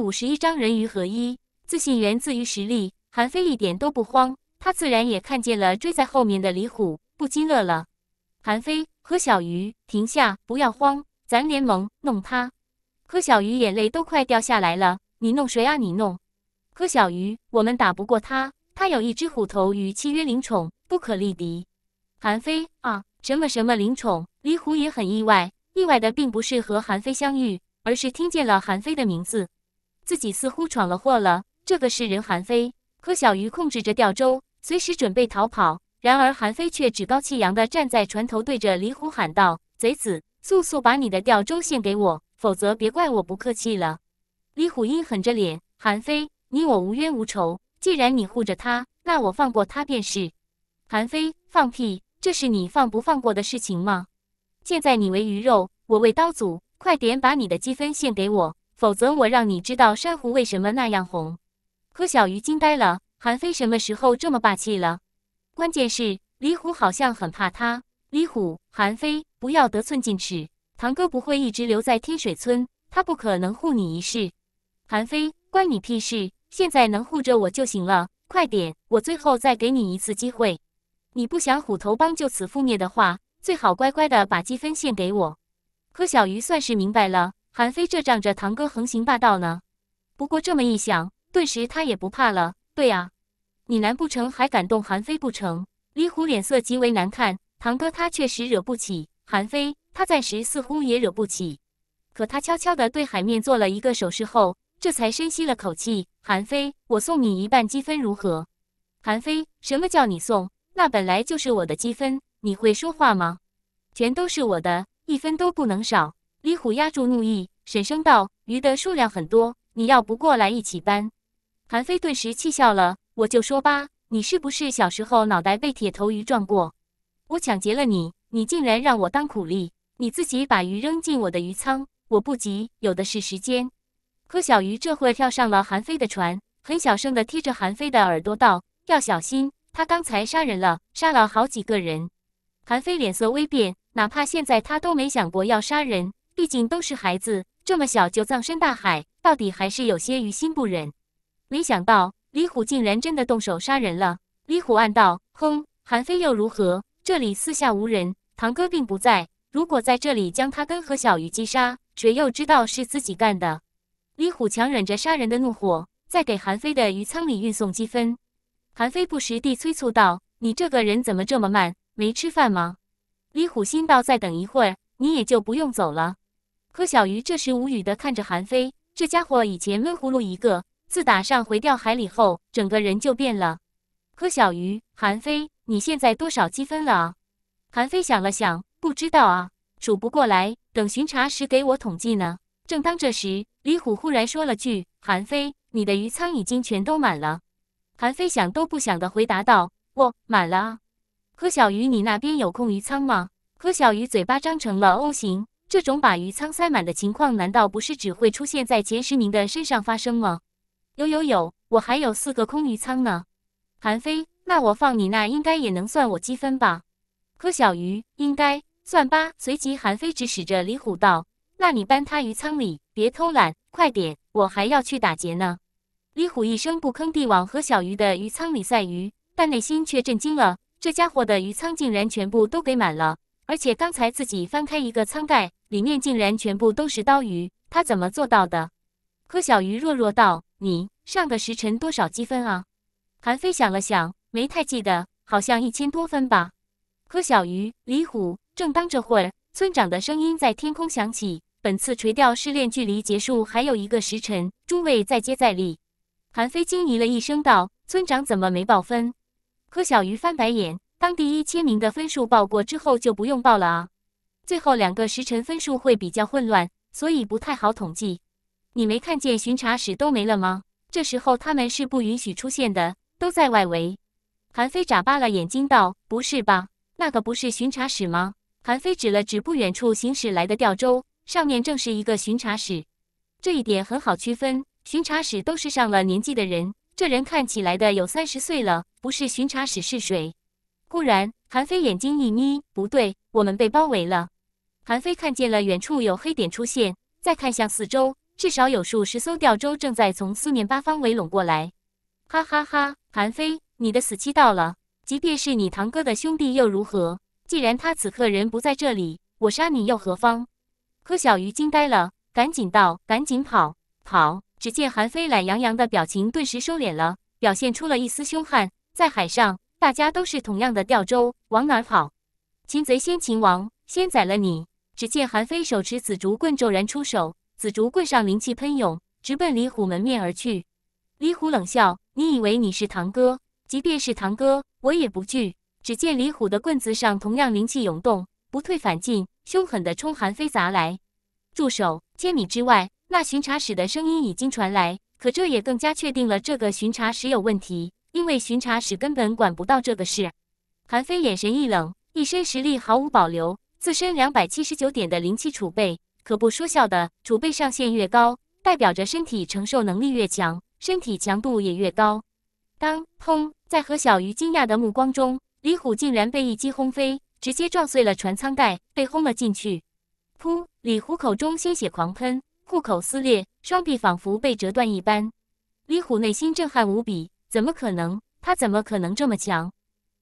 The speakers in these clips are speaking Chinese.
五十一章人鱼合一，自信源自于实力。韩非一点都不慌，他自然也看见了追在后面的李虎，不禁乐了。韩非和小鱼停下，不要慌，咱联盟弄他。柯小鱼眼泪都快掉下来了，你弄谁啊你弄？柯小鱼，我们打不过他，他有一只虎头鱼契约灵宠，不可力敌。韩非啊，什么什么灵宠？李虎也很意外，意外的并不是和韩非相遇，而是听见了韩非的名字。自己似乎闯了祸了。这个是人韩非，可小鱼控制着钓舟，随时准备逃跑。然而韩非却趾高气扬地站在船头，对着李虎喊道：“贼子，速速把你的钓舟献给我，否则别怪我不客气了。”李虎阴狠着脸：“韩非，你我无冤无仇，既然你护着他，那我放过他便是。”韩非放屁，这是你放不放过的事情吗？现在你为鱼肉，我为刀俎，快点把你的积分献给我。否则我让你知道珊瑚为什么那样红。柯小鱼惊呆了，韩非什么时候这么霸气了？关键是李虎好像很怕他。李虎，韩非，不要得寸进尺。堂哥不会一直留在天水村，他不可能护你一世。韩非，关你屁事！现在能护着我就行了。快点，我最后再给你一次机会。你不想虎头帮就此覆灭的话，最好乖乖的把积分献给我。柯小鱼算是明白了。韩非这仗着堂哥横行霸道呢，不过这么一想，顿时他也不怕了。对啊，你难不成还敢动韩非不成？李虎脸色极为难看，堂哥他确实惹不起，韩非他暂时似乎也惹不起。可他悄悄地对海面做了一个手势后，这才深吸了口气。韩非，我送你一半积分如何？韩非，什么叫你送？那本来就是我的积分，你会说话吗？全都是我的，一分都不能少。李虎压住怒意，沈声道：“鱼的数量很多，你要不过来一起搬？”韩非顿时气笑了：“我就说吧，你是不是小时候脑袋被铁头鱼撞过？我抢劫了你，你竟然让我当苦力？你自己把鱼扔进我的鱼仓，我不急，有的是时间。”柯小鱼这会跳上了韩非的船，很小声的贴着韩非的耳朵道：“要小心，他刚才杀人了，杀了好几个人。”韩非脸色微变，哪怕现在他都没想过要杀人。毕竟都是孩子，这么小就葬身大海，到底还是有些于心不忍。没想到李虎竟然真的动手杀人了。李虎暗道：哼，韩非又如何？这里四下无人，堂哥并不在。如果在这里将他跟何小鱼击杀，谁又知道是自己干的？李虎强忍着杀人的怒火，在给韩非的鱼舱里运送积分。韩非不时地催促道：“你这个人怎么这么慢？没吃饭吗？”李虎心道：再等一会儿，你也就不用走了。柯小鱼这时无语地看着韩非，这家伙以前闷葫芦一个，自打上回掉海里后，整个人就变了。柯小鱼，韩非，你现在多少积分了啊？韩非想了想，不知道啊，数不过来，等巡查时给我统计呢。正当这时，李虎忽然说了句：“韩非，你的鱼仓已经全都满了。”韩非想都不想的回答道：“我满了。”啊。”柯小鱼，你那边有空鱼仓吗？柯小鱼嘴巴张成了 O 型。这种把鱼仓塞满的情况，难道不是只会出现在前十名的身上发生吗？有有有，我还有四个空鱼仓呢。韩非，那我放你那应该也能算我积分吧？柯小鱼，应该算吧。随即，韩非指使着李虎道：“那你搬他鱼仓里，别偷懒，快点，我还要去打劫呢。”李虎一声不吭地往何小鱼的鱼仓里塞鱼，但内心却震惊了：这家伙的鱼仓竟然全部都给满了，而且刚才自己翻开一个仓盖。里面竟然全部都是刀鱼，他怎么做到的？柯小鱼弱弱道：“你上个时辰多少积分啊？”韩飞想了想，没太记得，好像一千多分吧。柯小鱼、李虎，正当这会儿，村长的声音在天空响起：“本次垂钓试炼距离结束还有一个时辰，诸位再接再厉。”韩飞惊疑了一声道：“村长怎么没报分？”柯小鱼翻白眼：“当第一千名的分数报过之后，就不用报了啊。”最后两个时辰分数会比较混乱，所以不太好统计。你没看见巡查使都没了吗？这时候他们是不允许出现的，都在外围。韩非眨巴了眼睛道：“不是吧？那个不是巡查使吗？”韩非指了指不远处行驶来的吊舟，上面正是一个巡查使。这一点很好区分，巡查使都是上了年纪的人。这人看起来的有三十岁了，不是巡查使是谁？忽然，韩非眼睛一眯：“不对，我们被包围了。”韩非看见了远处有黑点出现，再看向四周，至少有数十艘吊舟正在从四面八方围拢过来。哈哈哈！韩非，你的死期到了。即便是你堂哥的兄弟又如何？既然他此刻人不在这里，我杀你又何妨？柯小鱼惊呆了，赶紧道：“赶紧跑，跑！只见韩非懒洋洋的表情顿时收敛了，表现出了一丝凶悍。在海上，大家都是同样的钓舟，往哪跑？擒贼先擒王，先宰了你！只见韩非手持紫竹棍骤然出手，紫竹棍上灵气喷涌，直奔李虎门面而去。李虎冷笑：“你以为你是堂哥？即便是堂哥，我也不惧。”只见李虎的棍子上同样灵气涌动，不退反进，凶狠地冲韩非砸来。住手！千米之外，那巡查使的声音已经传来，可这也更加确定了这个巡查使有问题，因为巡查使根本管不到这个事。韩非眼神一冷，一身实力毫无保留。自身两百七十九点的灵气储备，可不说笑的。储备上限越高，代表着身体承受能力越强，身体强度也越高。当，砰！在何小鱼惊讶的目光中，李虎竟然被一击轰飞，直接撞碎了船舱盖，被轰了进去。噗！李虎口中鲜血狂喷，裤口撕裂，双臂仿佛被折断一般。李虎内心震撼无比，怎么可能？他怎么可能这么强？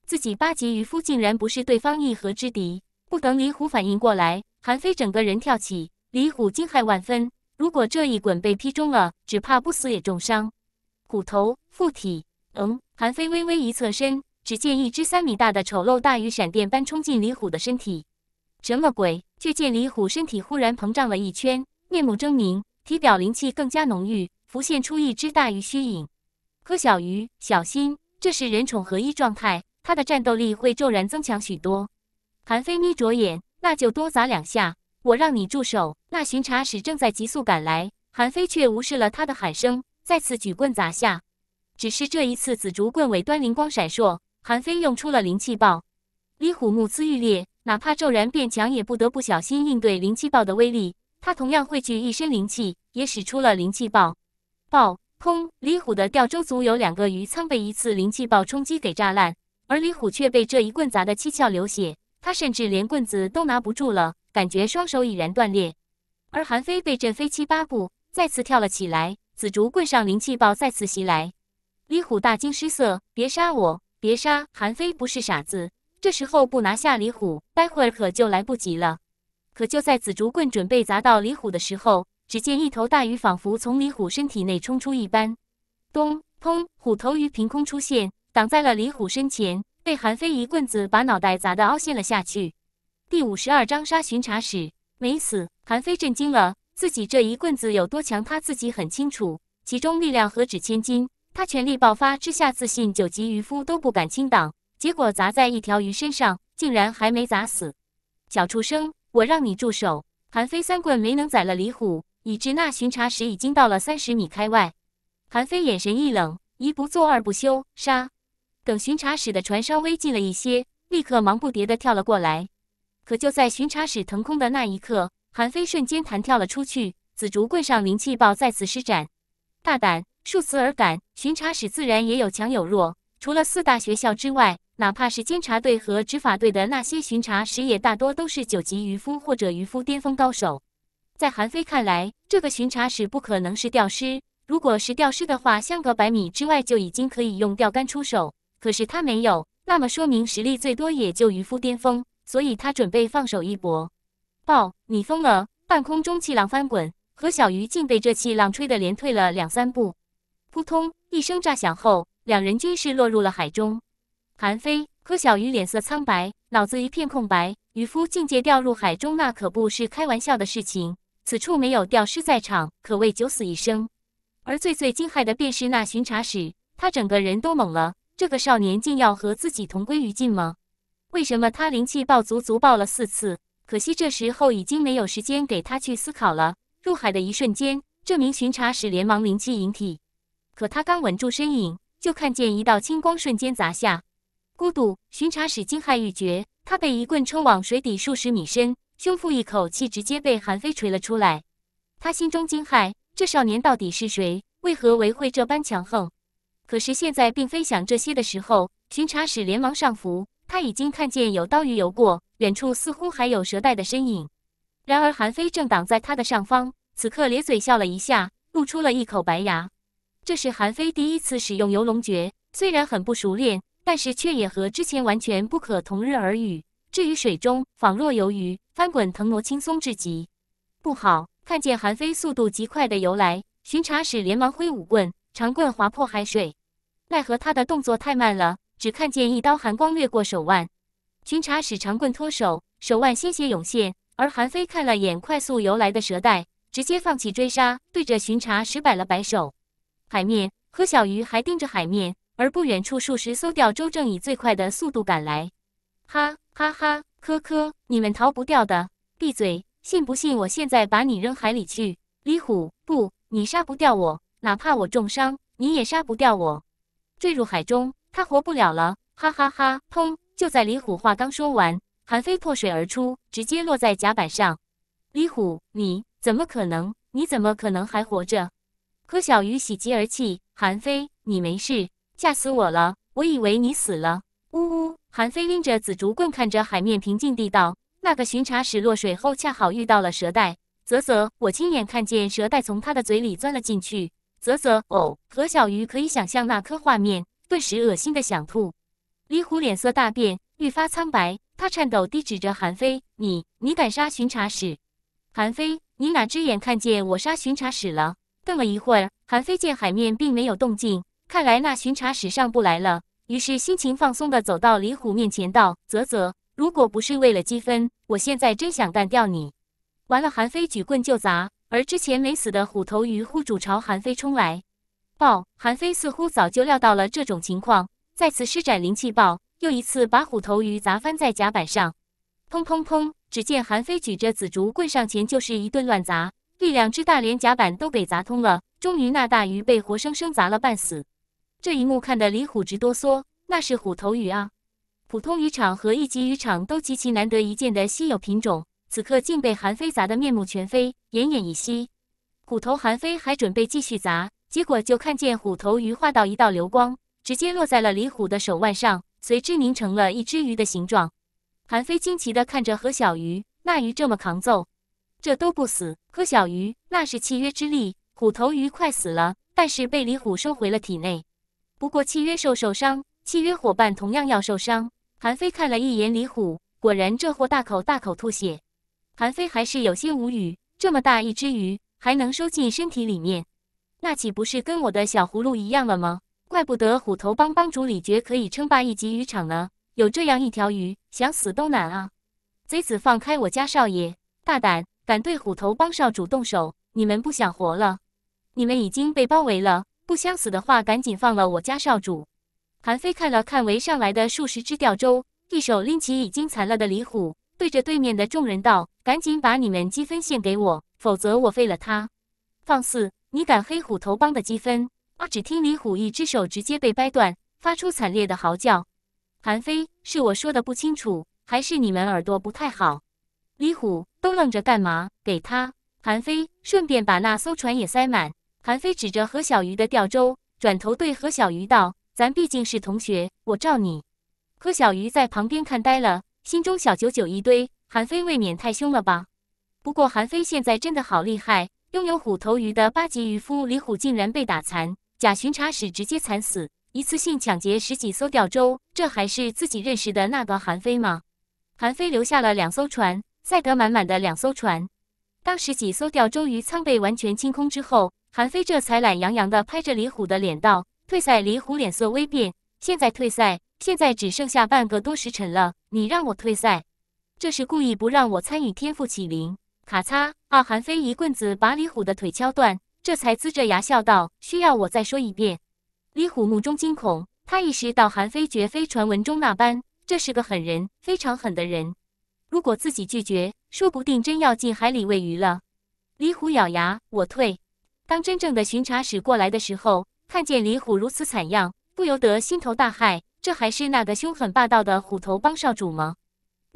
自己八级渔夫竟然不是对方一合之敌？不等李虎反应过来，韩非整个人跳起。李虎惊骇万分，如果这一滚被劈中了，只怕不死也重伤。骨头附体，嗯。韩非微微一侧身，只见一只三米大的丑陋大鱼闪电般冲进李虎的身体。什么鬼？却见李虎身体忽然膨胀了一圈，面目狰狞，体表灵气更加浓郁，浮现出一只大鱼虚影。柯小鱼，小心，这是人宠合一状态，他的战斗力会骤然增强许多。韩非眯着眼，那就多砸两下，我让你住手！那巡查使正在急速赶来，韩非却无视了他的喊声，再次举棍砸下。只是这一次，紫竹棍尾端灵光闪烁，韩非用出了灵气爆。李虎目眦欲裂，哪怕骤然变强，也不得不小心应对灵气爆的威力。他同样汇聚一身灵气，也使出了灵气爆。爆！砰！李虎的钓舟足有两个鱼舱被一次灵气爆冲击给炸烂，而李虎却被这一棍砸得七窍流血。他甚至连棍子都拿不住了，感觉双手已然断裂。而韩非被震飞七八步，再次跳了起来。紫竹棍上灵气爆再次袭来，李虎大惊失色：“别杀我！别杀！”韩非不是傻子，这时候不拿下李虎，待会儿可就来不及了。可就在紫竹棍准备砸到李虎的时候，只见一头大鱼仿佛从李虎身体内冲出一般，咚，砰！虎头鱼凭空出现，挡在了李虎身前。被韩非一棍子把脑袋砸得凹陷了下去。第五十二章杀巡查使没死，韩非震惊了。自己这一棍子有多强，他自己很清楚，其中力量何止千斤。他全力爆发之下，自信九级渔夫都不敢轻挡。结果砸在一条鱼身上，竟然还没砸死。小畜生，我让你住手！韩非三棍没能宰了李虎，已知那巡查使已经到了三十米开外。韩非眼神一冷，一不做二不休，杀！等巡查使的船稍微近了一些，立刻忙不迭地跳了过来。可就在巡查使腾空的那一刻，韩非瞬间弹跳了出去。紫竹棍上灵气爆再次施展。大胆，数次而敢，巡查使自然也有强有弱。除了四大学校之外，哪怕是监察队和执法队的那些巡查使，也大多都是九级渔夫或者渔夫巅峰高手。在韩非看来，这个巡查使不可能是钓师。如果是钓师的话，相隔百米之外就已经可以用钓竿出手。可是他没有，那么说明实力最多也就渔夫巅峰，所以他准备放手一搏。爆！你疯了！半空中气浪翻滚，何小鱼竟被这气浪吹得连退了两三步。扑通一声炸响后，两人均是落入了海中。韩飞、何小鱼脸色苍白，脑子一片空白。渔夫境界掉入海中，那可不是开玩笑的事情。此处没有钓师在场，可谓九死一生。而最最惊骇的便是那巡查使，他整个人都懵了。这个少年竟要和自己同归于尽吗？为什么他灵气爆足足爆了四次？可惜这时候已经没有时间给他去思考了。入海的一瞬间，这名巡查使连忙灵气引体，可他刚稳住身影，就看见一道青光瞬间砸下。孤独巡查使惊骇欲绝，他被一棍抽往水底数十米深，胸腹一口气直接被韩非锤了出来。他心中惊骇，这少年到底是谁？为何为会这般强横？可是现在并非想这些的时候，巡查使连忙上浮，他已经看见有刀鱼游过，远处似乎还有蛇带的身影。然而韩非正挡在他的上方，此刻咧嘴笑了一下，露出了一口白牙。这是韩非第一次使用游龙诀，虽然很不熟练，但是却也和之前完全不可同日而语。至于水中，仿若游鱼，翻滚腾挪，轻松至极。不好，看见韩非速度极快的游来，巡查使连忙挥舞棍。长棍划破海水，奈何他的动作太慢了，只看见一刀寒光掠过手腕。巡查使长棍脱手，手腕鲜血涌现。而韩飞看了眼快速游来的蛇袋，直接放弃追杀，对着巡查使摆了摆手。海面，柯小鱼还盯着海面，而不远处数十艘钓舟正以最快的速度赶来。哈哈哈，柯柯，你们逃不掉的！闭嘴，信不信我现在把你扔海里去？李虎，不，你杀不掉我。哪怕我重伤，你也杀不掉我。坠入海中，他活不了了！哈哈哈！砰！就在李虎话刚说完，韩非破水而出，直接落在甲板上。李虎，你怎么可能？你怎么可能还活着？柯小鱼喜极而泣：“韩非，你没事，吓死我了！我以为你死了。”呜呜。韩非拎着紫竹棍，看着海面平静地道：“那个巡查使落水后，恰好遇到了蛇带。啧啧，我亲眼看见蛇带从他的嘴里钻了进去。”啧啧，哦，何小鱼可以想象那颗画面，顿时恶心的想吐。李虎脸色大变，愈发苍白，他颤抖地指着韩非：“你，你敢杀巡查使？”韩非，你哪只眼看见我杀巡查使了？瞪了一会儿，韩非见海面并没有动静，看来那巡查使上不来了，于是心情放松地走到李虎面前，道：“啧啧，如果不是为了积分，我现在真想干掉你。”完了，韩非举棍就砸。而之前没死的虎头鱼护主朝韩非冲来，爆！韩非似乎早就料到了这种情况，再次施展灵气爆，又一次把虎头鱼砸翻在甲板上。砰砰砰！只见韩非举着紫竹棍上前就是一顿乱砸，力量之大连甲板都给砸通了。终于那大鱼被活生生砸了半死。这一幕看得李虎直哆嗦，那是虎头鱼啊！普通渔场和一级渔场都极其难得一见的稀有品种。此刻竟被韩非砸得面目全非，奄奄一息。虎头韩非还准备继续砸，结果就看见虎头鱼化到一道流光，直接落在了李虎的手腕上，随之凝成了一只鱼的形状。韩非惊奇地看着何小鱼，那鱼这么扛揍，这都不死。何小鱼那是契约之力，虎头鱼快死了，但是被李虎收回了体内。不过契约兽受伤，契约伙伴同样要受伤。韩非看了一眼李虎，果然这货大口大口吐血。韩非还是有些无语，这么大一只鱼还能收进身体里面，那岂不是跟我的小葫芦一样了吗？怪不得虎头帮帮主李觉可以称霸一级渔场呢，有这样一条鱼，想死都难啊！贼子，放开我家少爷！大胆，敢对虎头帮少主动手，你们不想活了？你们已经被包围了，不想死的话，赶紧放了我家少主！韩非看了看围上来的数十只吊钩，一手拎起已经残了的李虎，对着对面的众人道。赶紧把你们积分献给我，否则我废了他！放肆，你敢黑虎头帮的积分？啊！只听李虎一只手直接被掰断，发出惨烈的嚎叫。韩非，是我说的不清楚，还是你们耳朵不太好？李虎都愣着干嘛？给他，韩非，顺便把那艘船也塞满。韩非指着何小鱼的钓舟，转头对何小鱼道：“咱毕竟是同学，我罩你。”何小鱼在旁边看呆了，心中小九九一堆。韩非未免太凶了吧？不过韩非现在真的好厉害，拥有虎头鱼的八级渔夫李虎竟然被打残，假巡查使直接惨死，一次性抢劫十几艘钓舟，这还是自己认识的那个韩非吗？韩非留下了两艘船，塞得满满的两艘船。当十几艘钓舟鱼仓被完全清空之后，韩非这才懒洋洋的拍着李虎的脸道：“退赛！”李虎脸色微变，现在退赛，现在只剩下半个多时辰了，你让我退赛？这是故意不让我参与天赋启灵。咔嚓！二韩非一棍子把李虎的腿敲断，这才呲着牙笑道：“需要我再说一遍？”李虎目中惊恐，他意识到韩非绝非传闻中那般，这是个狠人，非常狠的人。如果自己拒绝，说不定真要进海里喂鱼了。李虎咬牙：“我退。”当真正的巡查使过来的时候，看见李虎如此惨样，不由得心头大骇：这还是那个凶狠霸道的虎头帮少主吗？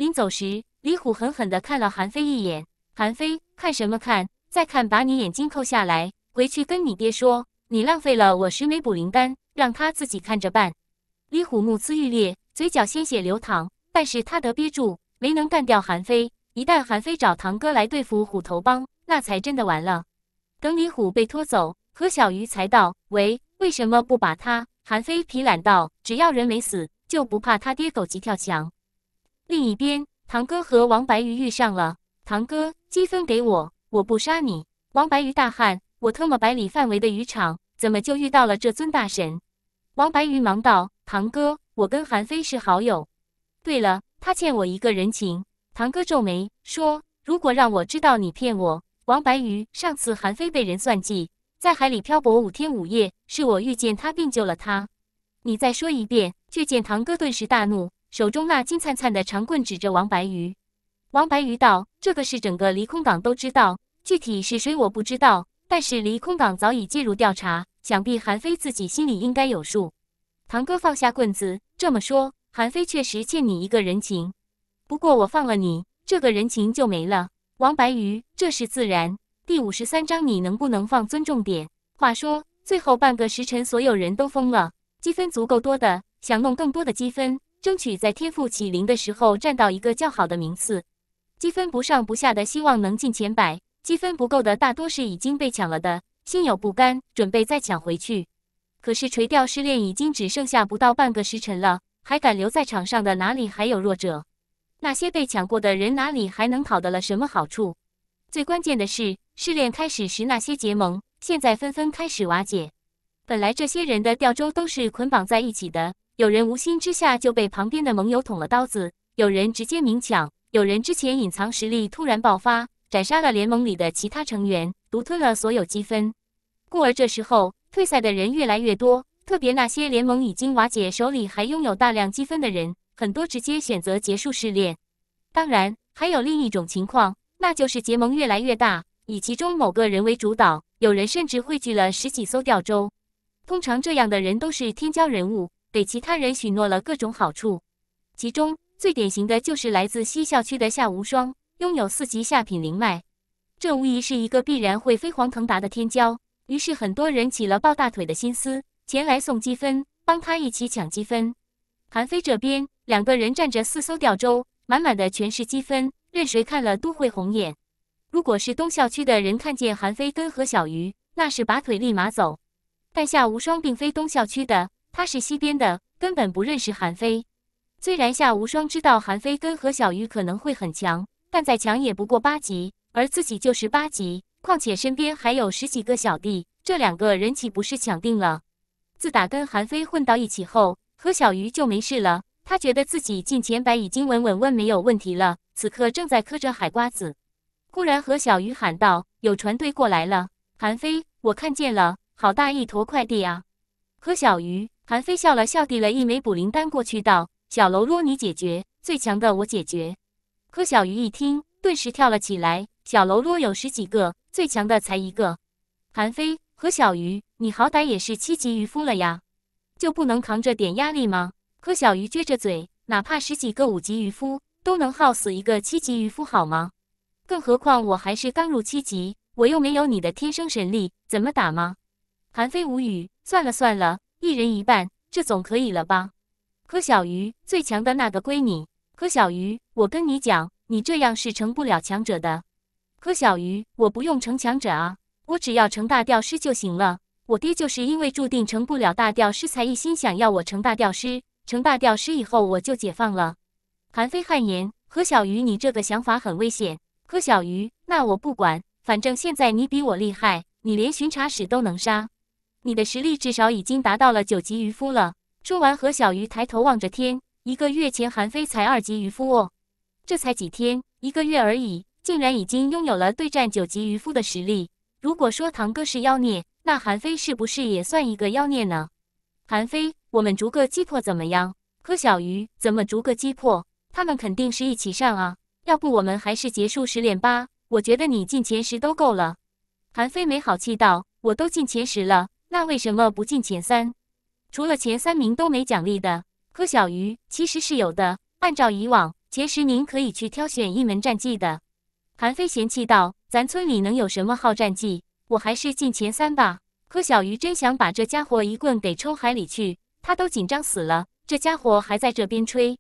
临走时，李虎狠狠地看了韩非一眼。韩非，看什么看？再看，把你眼睛扣下来！回去跟你爹说，你浪费了我十枚补灵丹，让他自己看着办。李虎目眦欲裂，嘴角鲜血流淌，但是他得憋住，没能干掉韩非。一旦韩非找堂哥来对付虎头帮，那才真的完了。等李虎被拖走，何小鱼才道：“喂，为什么不把他韩非皮懒道：“只要人没死，就不怕他爹狗急跳墙。”另一边，堂哥和王白鱼遇上了。堂哥，积分给我，我不杀你。王白鱼大喊：“我特么百里范围的渔场，怎么就遇到了这尊大神？王白鱼忙道：“堂哥，我跟韩非是好友。对了，他欠我一个人情。”堂哥皱眉说：“如果让我知道你骗我，王白鱼，上次韩非被人算计，在海里漂泊五天五夜，是我遇见他并救了他。你再说一遍。”却见堂哥顿时大怒。手中那金灿灿的长棍指着王白鱼，王白鱼道：“这个是整个离空港都知道，具体是谁我不知道，但是离空港早已介入调查，想必韩非自己心里应该有数。”堂哥放下棍子，这么说，韩非确实欠你一个人情，不过我放了你，这个人情就没了。王白鱼，这是自然。第五十三章，你能不能放尊重点？话说，最后半个时辰，所有人都疯了，积分足够多的，想弄更多的积分。争取在天赋起灵的时候站到一个较好的名次，积分不上不下的，希望能进前百。积分不够的大多是已经被抢了的，心有不甘，准备再抢回去。可是垂钓试炼已经只剩下不到半个时辰了，还敢留在场上的哪里还有弱者？那些被抢过的人哪里还能讨得了什么好处？最关键的是，试炼开始时那些结盟，现在纷纷开始瓦解。本来这些人的钓舟都是捆绑在一起的。有人无心之下就被旁边的盟友捅了刀子，有人直接明抢，有人之前隐藏实力突然爆发，斩杀了联盟里的其他成员，独吞了所有积分。故而这时候退赛的人越来越多，特别那些联盟已经瓦解，手里还拥有大量积分的人，很多直接选择结束试炼。当然，还有另一种情况，那就是结盟越来越大，以其中某个人为主导，有人甚至汇聚了十几艘吊舟。通常这样的人都是天骄人物。给其他人许诺了各种好处，其中最典型的就是来自西校区的夏无双，拥有四级下品灵脉，这无疑是一个必然会飞黄腾达的天骄。于是很多人起了抱大腿的心思，前来送积分，帮他一起抢积分。韩非这边两个人站着四艘吊舟，满满的全是积分，任谁看了都会红眼。如果是东校区的人看见韩非跟何小鱼，那是拔腿立马走。但夏无双并非东校区的。他是西边的，根本不认识韩非。虽然夏无双知道韩非跟何小鱼可能会很强，但再强也不过八级，而自己就是八级，况且身边还有十几个小弟，这两个人岂不是抢定了？自打跟韩非混到一起后，何小鱼就没事了。他觉得自己进前百已经稳稳稳没有问题了。此刻正在嗑着海瓜子，忽然何小鱼喊道：“有船队过来了！”韩非，我看见了，好大一坨快递啊！何小鱼。韩非笑了笑，递了一枚补灵丹过去，道：“小喽啰你解决，最强的我解决。”柯小鱼一听，顿时跳了起来：“小喽啰有十几个，最强的才一个。”韩非，柯小鱼，你好歹也是七级渔夫了呀，就不能扛着点压力吗？柯小鱼撅着嘴：“哪怕十几个五级渔夫，都能耗死一个七级渔夫，好吗？更何况我还是刚入七级，我又没有你的天生神力，怎么打吗？”韩非无语，算了算了。一人一半，这总可以了吧？柯小鱼，最强的那个归你。柯小鱼，我跟你讲，你这样是成不了强者的。柯小鱼，我不用成强者啊，我只要成大吊师就行了。我爹就是因为注定成不了大吊师，才一心想要我成大吊师。成大吊师以后，我就解放了。韩非汗颜。柯小鱼，你这个想法很危险。柯小鱼，那我不管，反正现在你比我厉害，你连巡查使都能杀。你的实力至少已经达到了九级渔夫了。说完，何小鱼抬头望着天。一个月前，韩非才二级渔夫哦，这才几天，一个月而已，竟然已经拥有了对战九级渔夫的实力。如果说堂哥是妖孽，那韩非是不是也算一个妖孽呢？韩非，我们逐个击破怎么样？何小鱼，怎么逐个击破？他们肯定是一起上啊！要不我们还是结束十连吧？我觉得你进前十都够了。韩非没好气道：“我都进前十了。”那为什么不进前三？除了前三名都没奖励的，柯小鱼其实是有的。按照以往，前十名可以去挑选一门战绩的。韩飞嫌弃道：“咱村里能有什么好战绩？我还是进前三吧。”柯小鱼真想把这家伙一棍给抽海里去，他都紧张死了，这家伙还在这边吹。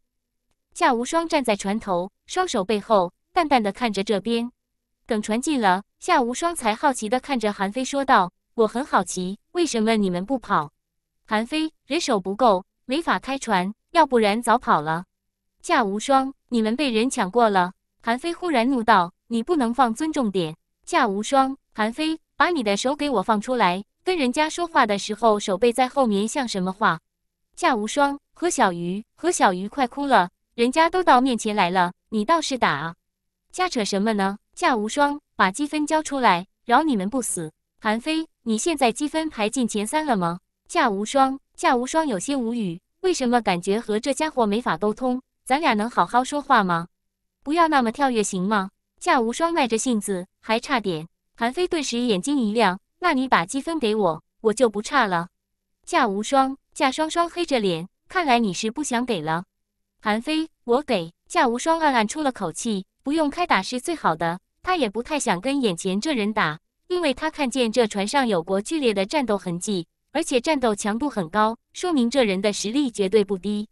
夏无双站在船头，双手背后，淡淡的看着这边。等船进了，夏无双才好奇的看着韩飞说道：“我很好奇。”为什么你们不跑？韩非人手不够，没法开船，要不然早跑了。夏无双，你们被人抢过了。韩非忽然怒道：“你不能放尊重点！”夏无双，韩非，把你的手给我放出来！跟人家说话的时候手背在后面像什么话？夏无双和小鱼，和小鱼快哭了，人家都到面前来了，你倒是打啊！瞎扯什么呢？夏无双，把积分交出来，饶你们不死。韩非。你现在积分排进前三了吗？夏无双，夏无双有些无语，为什么感觉和这家伙没法沟通？咱俩能好好说话吗？不要那么跳跃行吗？夏无双耐着性子，还差点。韩飞顿时眼睛一亮，那你把积分给我，我就不差了。夏无双，夏双双黑着脸，看来你是不想给了。韩飞，我给。夏无双暗暗出了口气，不用开打是最好的，他也不太想跟眼前这人打。因为他看见这船上有过剧烈的战斗痕迹，而且战斗强度很高，说明这人的实力绝对不低。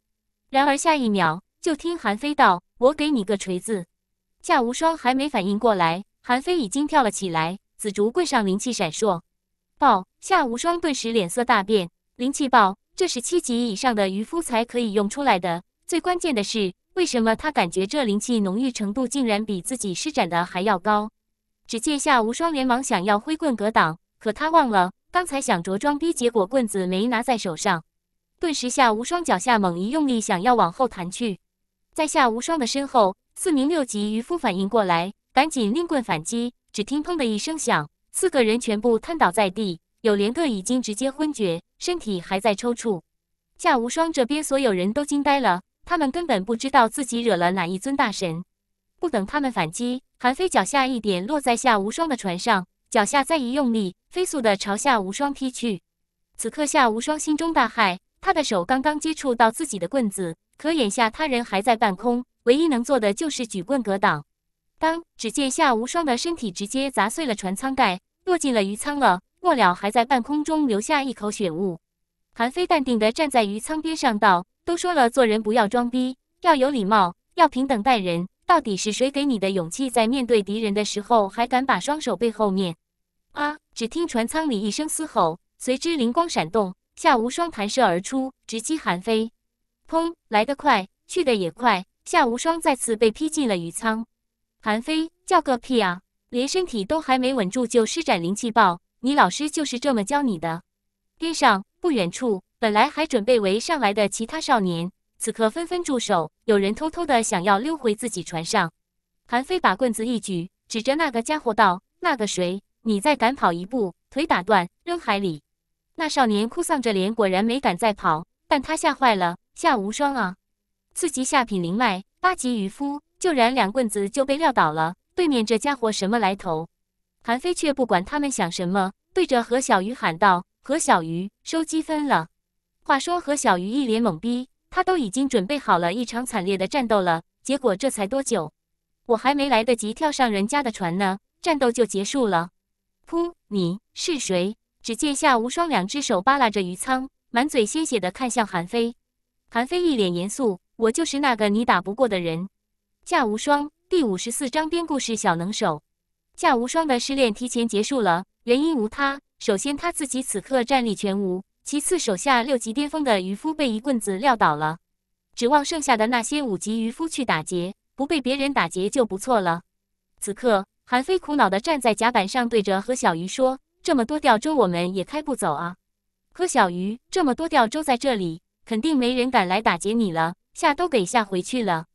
然而下一秒，就听韩飞道：“我给你个锤子！”夏无双还没反应过来，韩飞已经跳了起来，紫竹棍上灵气闪烁，爆！夏无双顿时脸色大变，灵气爆，这是七级以上的渔夫才可以用出来的。最关键的是，为什么他感觉这灵气浓郁程度竟然比自己施展的还要高？只见夏无双连忙想要挥棍格挡，可他忘了刚才想着装逼，结果棍子没拿在手上。顿时，夏无双脚下猛一用力，想要往后弹去。在夏无双的身后，四名六级渔夫反应过来，赶紧拎棍反击。只听“砰”的一声响，四个人全部瘫倒在地，有连个已经直接昏厥，身体还在抽搐。夏无双这边所有人都惊呆了，他们根本不知道自己惹了哪一尊大神。不等他们反击。韩非脚下一点，落在夏无双的船上，脚下再一用力，飞速的朝夏无双劈去。此刻夏无双心中大骇，他的手刚刚接触到自己的棍子，可眼下他人还在半空，唯一能做的就是举棍格挡。当，只见夏无双的身体直接砸碎了船舱盖，落进了鱼舱了。末了，还在半空中留下一口血雾。韩非淡定的站在鱼舱边上道：“都说了，做人不要装逼，要有礼貌，要平等待人。”到底是谁给你的勇气，在面对敌人的时候还敢把双手背后面？啊！只听船舱里一声嘶吼，随之灵光闪动，夏无双弹射而出，直击韩飞。砰！来得快，去得也快，夏无双再次被劈进了鱼舱。韩飞叫个屁啊！连身体都还没稳住就施展灵气爆，你老师就是这么教你的？边上不远处，本来还准备围上来的其他少年。此刻纷纷住手，有人偷偷的想要溜回自己船上。韩非把棍子一举，指着那个家伙道：“那个谁，你再敢跑一步，腿打断，扔海里！”那少年哭丧着脸，果然没敢再跑。但他吓坏了，夏无双啊，四级下品灵脉，八级渔夫，就然两棍子就被撂倒了。对面这家伙什么来头？韩非却不管他们想什么，对着何小鱼喊道：“何小鱼，收积分了。”话说何小鱼一脸懵逼。他都已经准备好了，一场惨烈的战斗了。结果这才多久，我还没来得及跳上人家的船呢，战斗就结束了。噗！你是谁？只见夏无双两只手扒拉着鱼舱，满嘴鲜血的看向韩非。韩非一脸严肃：“我就是那个你打不过的人。”夏无双第五十四章编故事小能手。夏无双的失恋提前结束了，原因无他，首先他自己此刻战力全无。其次，手下六级巅峰的渔夫被一棍子撂倒了，指望剩下的那些五级渔夫去打劫，不被别人打劫就不错了。此刻，韩非苦恼地站在甲板上，对着何小鱼说：“这么多钓舟，我们也开不走啊。”何小鱼：“这么多钓舟在这里，肯定没人敢来打劫你了，吓都给吓回去了。”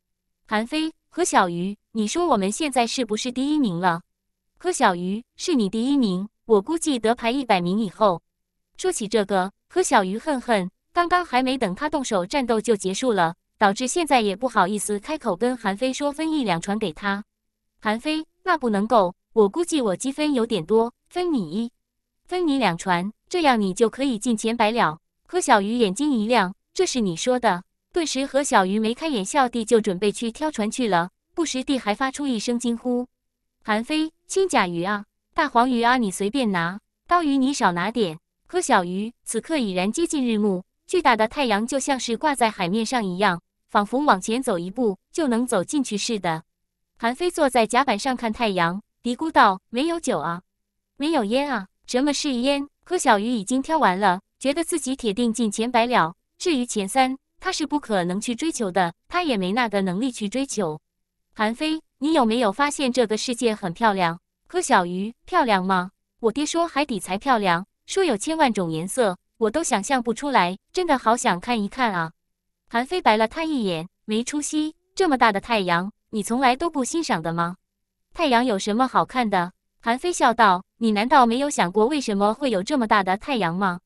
韩非：“何小鱼，你说我们现在是不是第一名了？”何小鱼：“是你第一名，我估计得排一百名以后。”说起这个，何小鱼恨恨，刚刚还没等他动手，战斗就结束了，导致现在也不好意思开口跟韩非说分一两船给他。韩非那不能够，我估计我积分有点多，分你一分你两船，这样你就可以进前百了。何小鱼眼睛一亮，这是你说的，顿时何小鱼眉开眼笑地就准备去挑船去了，不时地还发出一声惊呼。韩非，青甲鱼啊，大黄鱼啊，你随便拿，刀鱼你少拿点。柯小鱼此刻已然接近日暮，巨大的太阳就像是挂在海面上一样，仿佛往前走一步就能走进去似的。韩飞坐在甲板上看太阳，嘀咕道：“没有酒啊，没有烟啊，什么是烟？”柯小鱼已经挑完了，觉得自己铁定进前百了。至于前三，他是不可能去追求的，他也没那个能力去追求。韩飞，你有没有发现这个世界很漂亮？柯小鱼，漂亮吗？我爹说海底才漂亮。说有千万种颜色，我都想象不出来，真的好想看一看啊！韩非白了他一眼，没出息！这么大的太阳，你从来都不欣赏的吗？太阳有什么好看的？韩非笑道：“你难道没有想过为什么会有这么大的太阳吗？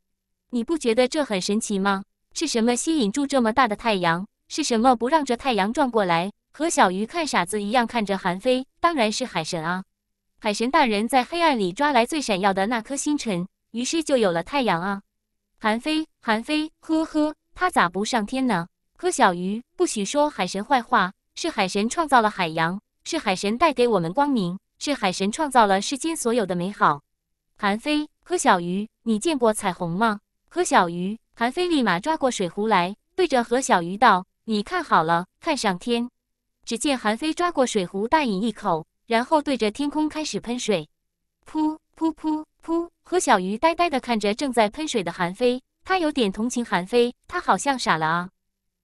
你不觉得这很神奇吗？是什么吸引住这么大的太阳？是什么不让这太阳转过来？”和小鱼看傻子一样看着韩非，当然是海神啊！海神大人在黑暗里抓来最闪耀的那颗星辰。于是就有了太阳啊，韩非，韩非，呵呵，他咋不上天呢？柯小鱼，不许说海神坏话，是海神创造了海洋，是海神带给我们光明，是海神创造了世间所有的美好。韩非，柯小鱼，你见过彩虹吗？柯小鱼，韩非立马抓过水壶来，对着何小鱼道：“你看好了，看上天。”只见韩非抓过水壶大饮一口，然后对着天空开始喷水，噗。噗噗噗！何小鱼呆呆地看着正在喷水的韩非，他有点同情韩非，他好像傻了啊，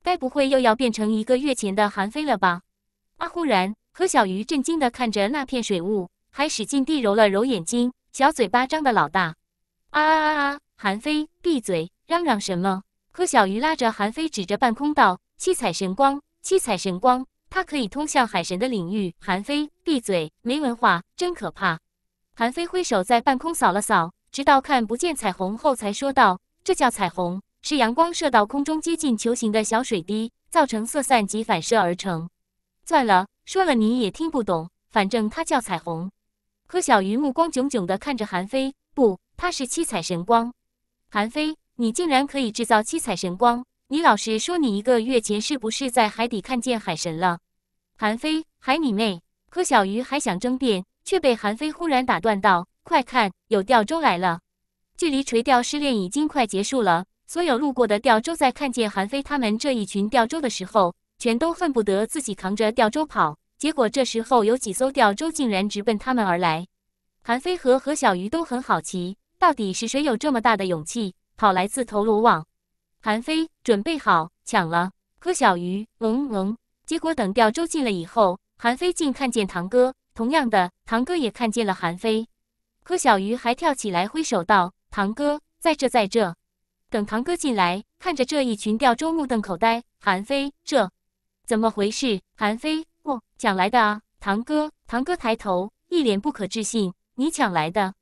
该不会又要变成一个月前的韩非了吧？啊！忽然，何小鱼震惊地看着那片水雾，还使劲地揉了揉眼睛，小嘴巴张得老大。啊啊啊！啊！韩非，闭嘴！嚷嚷什么？何小鱼拉着韩非，指着半空道：“七彩神光，七彩神光，它可以通向海神的领域。”韩非，闭嘴！没文化，真可怕。韩飞挥手在半空扫了扫，直到看不见彩虹后，才说道：“这叫彩虹，是阳光射到空中接近球形的小水滴，造成色散及反射而成。算了，说了你也听不懂，反正它叫彩虹。”柯小鱼目光炯炯地看着韩飞，不，它是七彩神光。”韩飞，你竟然可以制造七彩神光？你老实说，你一个月前是不是在海底看见海神了？韩飞，海你妹！柯小鱼还想争辩。却被韩非忽然打断道：“快看，有钓舟来了！距离垂钓失恋已经快结束了，所有路过的钓舟在看见韩非他们这一群钓舟的时候，全都恨不得自己扛着钓舟跑。结果这时候有几艘钓舟竟然直奔他们而来。韩非和何小鱼都很好奇，到底是谁有这么大的勇气跑来自投罗网？韩非，准备好抢了！何小鱼，嗯嗯。结果等钓舟进了以后，韩非竟看见堂哥。”同样的，堂哥也看见了韩飞，柯小鱼还跳起来挥手道：“堂哥，在这，在这！”等堂哥进来，看着这一群吊钟，目瞪口呆。韩飞，这怎么回事？韩飞，我抢来的啊！堂哥，堂哥抬头，一脸不可置信：“你抢来的？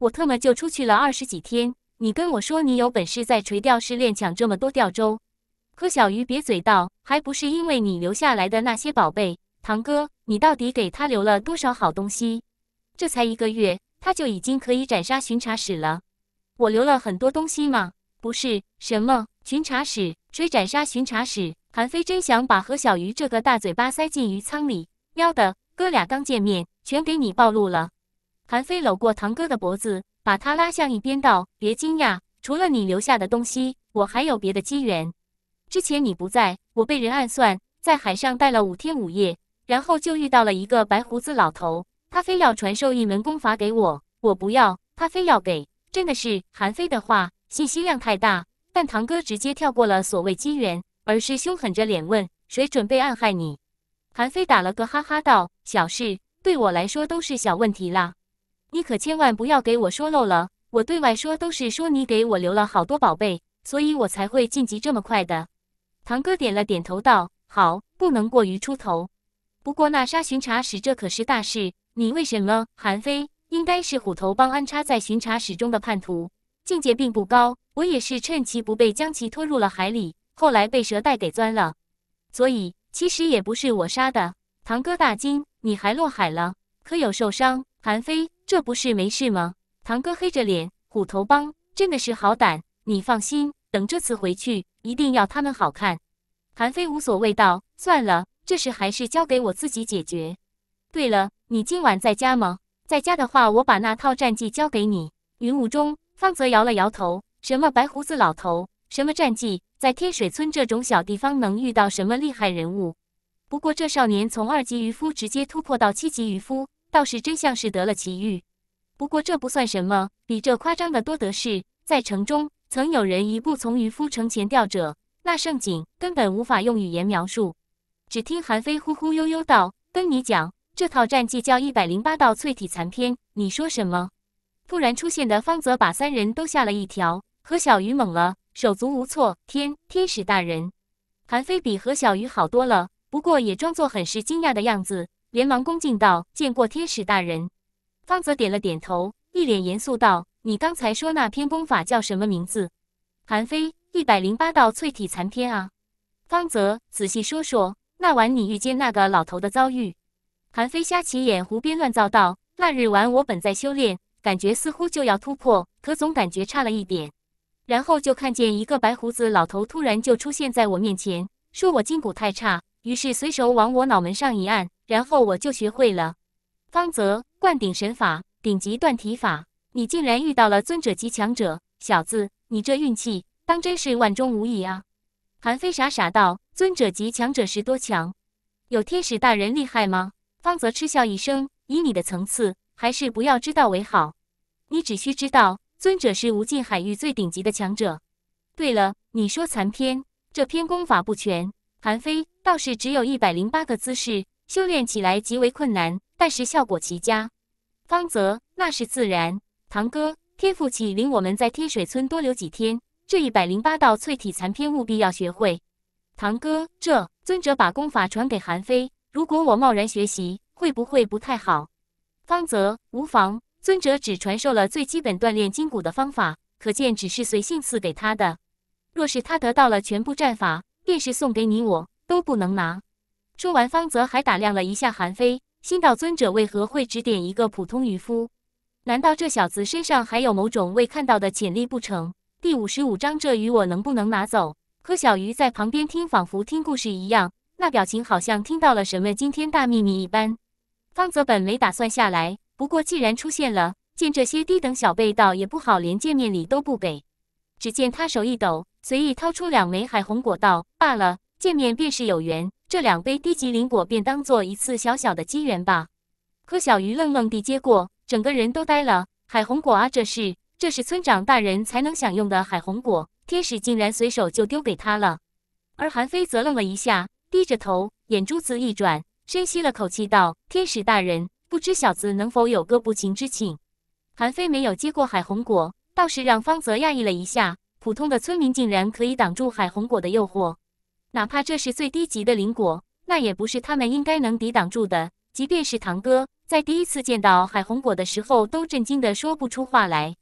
我特么就出去了二十几天，你跟我说你有本事在垂钓室练抢这么多吊钟？”柯小鱼瘪嘴道：“还不是因为你留下来的那些宝贝。”堂哥，你到底给他留了多少好东西？这才一个月，他就已经可以斩杀巡查使了。我留了很多东西吗？不是，什么巡查使？谁斩杀巡查使？韩非真想把何小鱼这个大嘴巴塞进鱼舱里。喵的，哥俩刚见面，全给你暴露了。韩非搂过堂哥的脖子，把他拉向一边，道：“别惊讶，除了你留下的东西，我还有别的机缘。之前你不在我，被人暗算，在海上待了五天五夜。”然后就遇到了一个白胡子老头，他非要传授一门功法给我，我不要，他非要给，真的是韩非的话，信息量太大。但堂哥直接跳过了所谓机缘，而是凶狠着脸问：“谁准备暗害你？”韩非打了个哈哈道：“小事，对我来说都是小问题啦。你可千万不要给我说漏了，我对外说都是说你给我留了好多宝贝，所以我才会晋级这么快的。”堂哥点了点头道：“好，不能过于出头。”不过，那杀巡查使这可是大事，你为什么？韩非，应该是虎头帮安插在巡查使中的叛徒，境界并不高，我也是趁其不备将其拖入了海里，后来被蛇带给钻了，所以其实也不是我杀的。堂哥大惊，你还落海了，可有受伤？韩非，这不是没事吗？堂哥黑着脸，虎头帮真的是好胆，你放心，等这次回去一定要他们好看。韩非无所谓道，算了。这事还是交给我自己解决。对了，你今晚在家吗？在家的话，我把那套战绩交给你。云雾中，方泽摇了摇头：“什么白胡子老头，什么战绩，在天水村这种小地方能遇到什么厉害人物？”不过这少年从二级渔夫直接突破到七级渔夫，倒是真像是得了奇遇。不过这不算什么，比这夸张的多的是，在城中曾有人一步从渔夫城前钓者，那盛景根本无法用语言描述。只听韩非忽忽悠悠道：“跟你讲，这套战绩叫一百零八道淬体残篇。”你说什么？突然出现的方泽把三人都吓了一跳。何小鱼懵了，手足无措。天，天使大人！韩非比何小鱼好多了，不过也装作很是惊讶的样子，连忙恭敬道：“见过天使大人。”方泽点了点头，一脸严肃道：“你刚才说那篇功法叫什么名字？”韩非：“一百零八道淬体残篇啊。”方泽仔细说说。那晚你遇见那个老头的遭遇，韩非瞎起眼胡编乱造道：“那日晚我本在修炼，感觉似乎就要突破，可总感觉差了一点。然后就看见一个白胡子老头突然就出现在我面前，说我筋骨太差，于是随手往我脑门上一按，然后我就学会了方泽灌顶神法，顶级断体法。你竟然遇到了尊者级强者，小子，你这运气当真是万中无一啊！”韩非傻傻道。尊者级强者是多强？有天使大人厉害吗？方泽嗤笑一声：“以你的层次，还是不要知道为好。你只需知道，尊者是无尽海域最顶级的强者。对了，你说残篇这篇功法不全，韩非倒是只有一百零八个姿势，修炼起来极为困难，但是效果极佳。方泽，那是自然。堂哥，天父启领我们在天水村多留几天，这一百零八道淬体残篇务必要学会。”堂哥，这尊者把功法传给韩非，如果我贸然学习，会不会不太好？方泽无妨，尊者只传授了最基本锻炼筋骨的方法，可见只是随性赐给他的。若是他得到了全部战法，便是送给你，我都不能拿。说完，方泽还打量了一下韩非，心道尊者为何会指点一个普通渔夫？难道这小子身上还有某种未看到的潜力不成？第五十五章，这鱼我能不能拿走？柯小鱼在旁边听，仿佛听故事一样，那表情好像听到了什么惊天大秘密一般。方泽本没打算下来，不过既然出现了，见这些低等小辈，倒也不好连见面礼都不给。只见他手一抖，随意掏出两枚海红果，道：“罢了，见面便是有缘，这两杯低级灵果便当做一次小小的机缘吧。”柯小鱼愣愣地接过，整个人都呆了。海红果啊，这是，这是村长大人才能享用的海红果。天使竟然随手就丢给他了，而韩非则愣了一下，低着头，眼珠子一转，深吸了口气道：“天使大人，不知小子能否有个不情之请？”韩非没有接过海红果，倒是让方泽讶异了一下。普通的村民竟然可以挡住海红果的诱惑，哪怕这是最低级的灵果，那也不是他们应该能抵挡住的。即便是堂哥，在第一次见到海红果的时候，都震惊的说不出话来。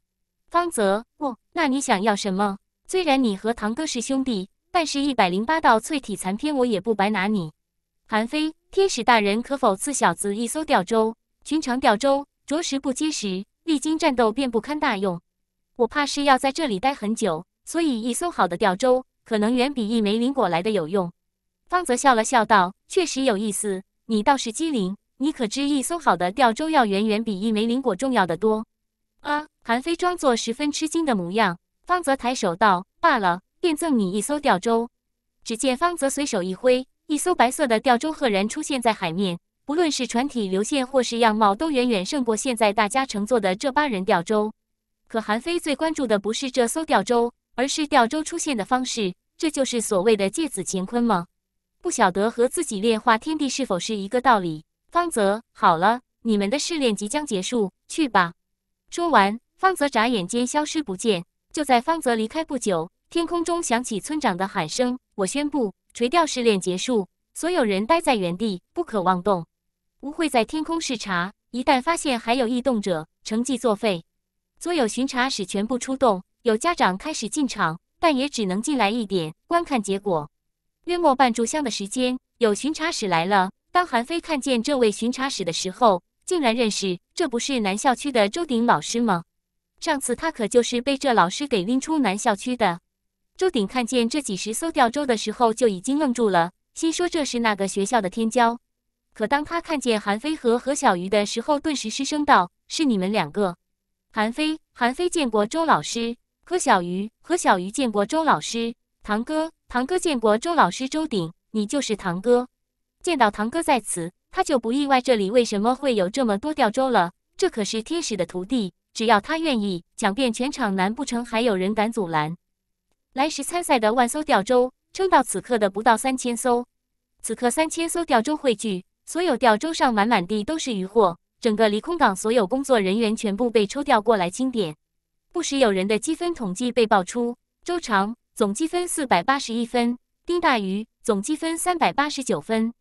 方泽，不，那你想要什么？虽然你和堂哥是兄弟，但是一百零八道淬体残篇我也不白拿你。韩非，天使大人可否赐小子一艘钓舟？寻常钓舟着实不结实，历经战斗便不堪大用。我怕是要在这里待很久，所以一艘好的钓舟可能远比一枚灵果来的有用。方泽笑了笑道：“确实有意思，你倒是机灵。你可知一艘好的钓舟要远远比一枚灵果重要的多？”啊！韩非装作十分吃惊的模样。方泽抬手道：“罢了，便赠你一艘钓舟。”只见方泽随手一挥，一艘白色的钓舟赫然出现在海面。不论是船体流线，或是样貌，都远远胜过现在大家乘坐的这八人吊舟。可韩非最关注的不是这艘钓舟，而是钓舟出现的方式。这就是所谓的借子乾坤吗？不晓得和自己炼化天地是否是一个道理。方泽，好了，你们的试炼即将结束，去吧。说完，方泽眨眼间消失不见。就在方泽离开不久，天空中响起村长的喊声：“我宣布垂钓试炼结束，所有人待在原地，不可妄动。吴会在天空视察，一旦发现还有异动者，成绩作废。所有巡查使全部出动。有家长开始进场，但也只能进来一点观看结果。约莫半炷香的时间，有巡查使来了。当韩非看见这位巡查使的时候，竟然认识，这不是南校区的周鼎老师吗？”上次他可就是被这老师给拎出南校区的。周鼎看见这几十艘钓舟的时候就已经愣住了，心说这是那个学校的天骄。可当他看见韩非和何小鱼的时候，顿时失声道：“是你们两个！”韩非，韩非见过周老师；何小鱼，何小鱼见过周老师。堂哥，堂哥见过周老师。周鼎，你就是堂哥。见到堂哥在此，他就不意外这里为什么会有这么多钓舟了。这可是天使的徒弟。只要他愿意讲遍全场，难不成还有人敢阻拦？来时参赛的万艘钓舟，撑到此刻的不到三千艘。此刻三千艘钓舟汇聚，所有钓舟上满满地都是鱼获。整个离空港，所有工作人员全部被抽调过来清点。不时有人的积分统计被爆出：周长总积分四百八十一分，丁大鱼总积分三百八十九分，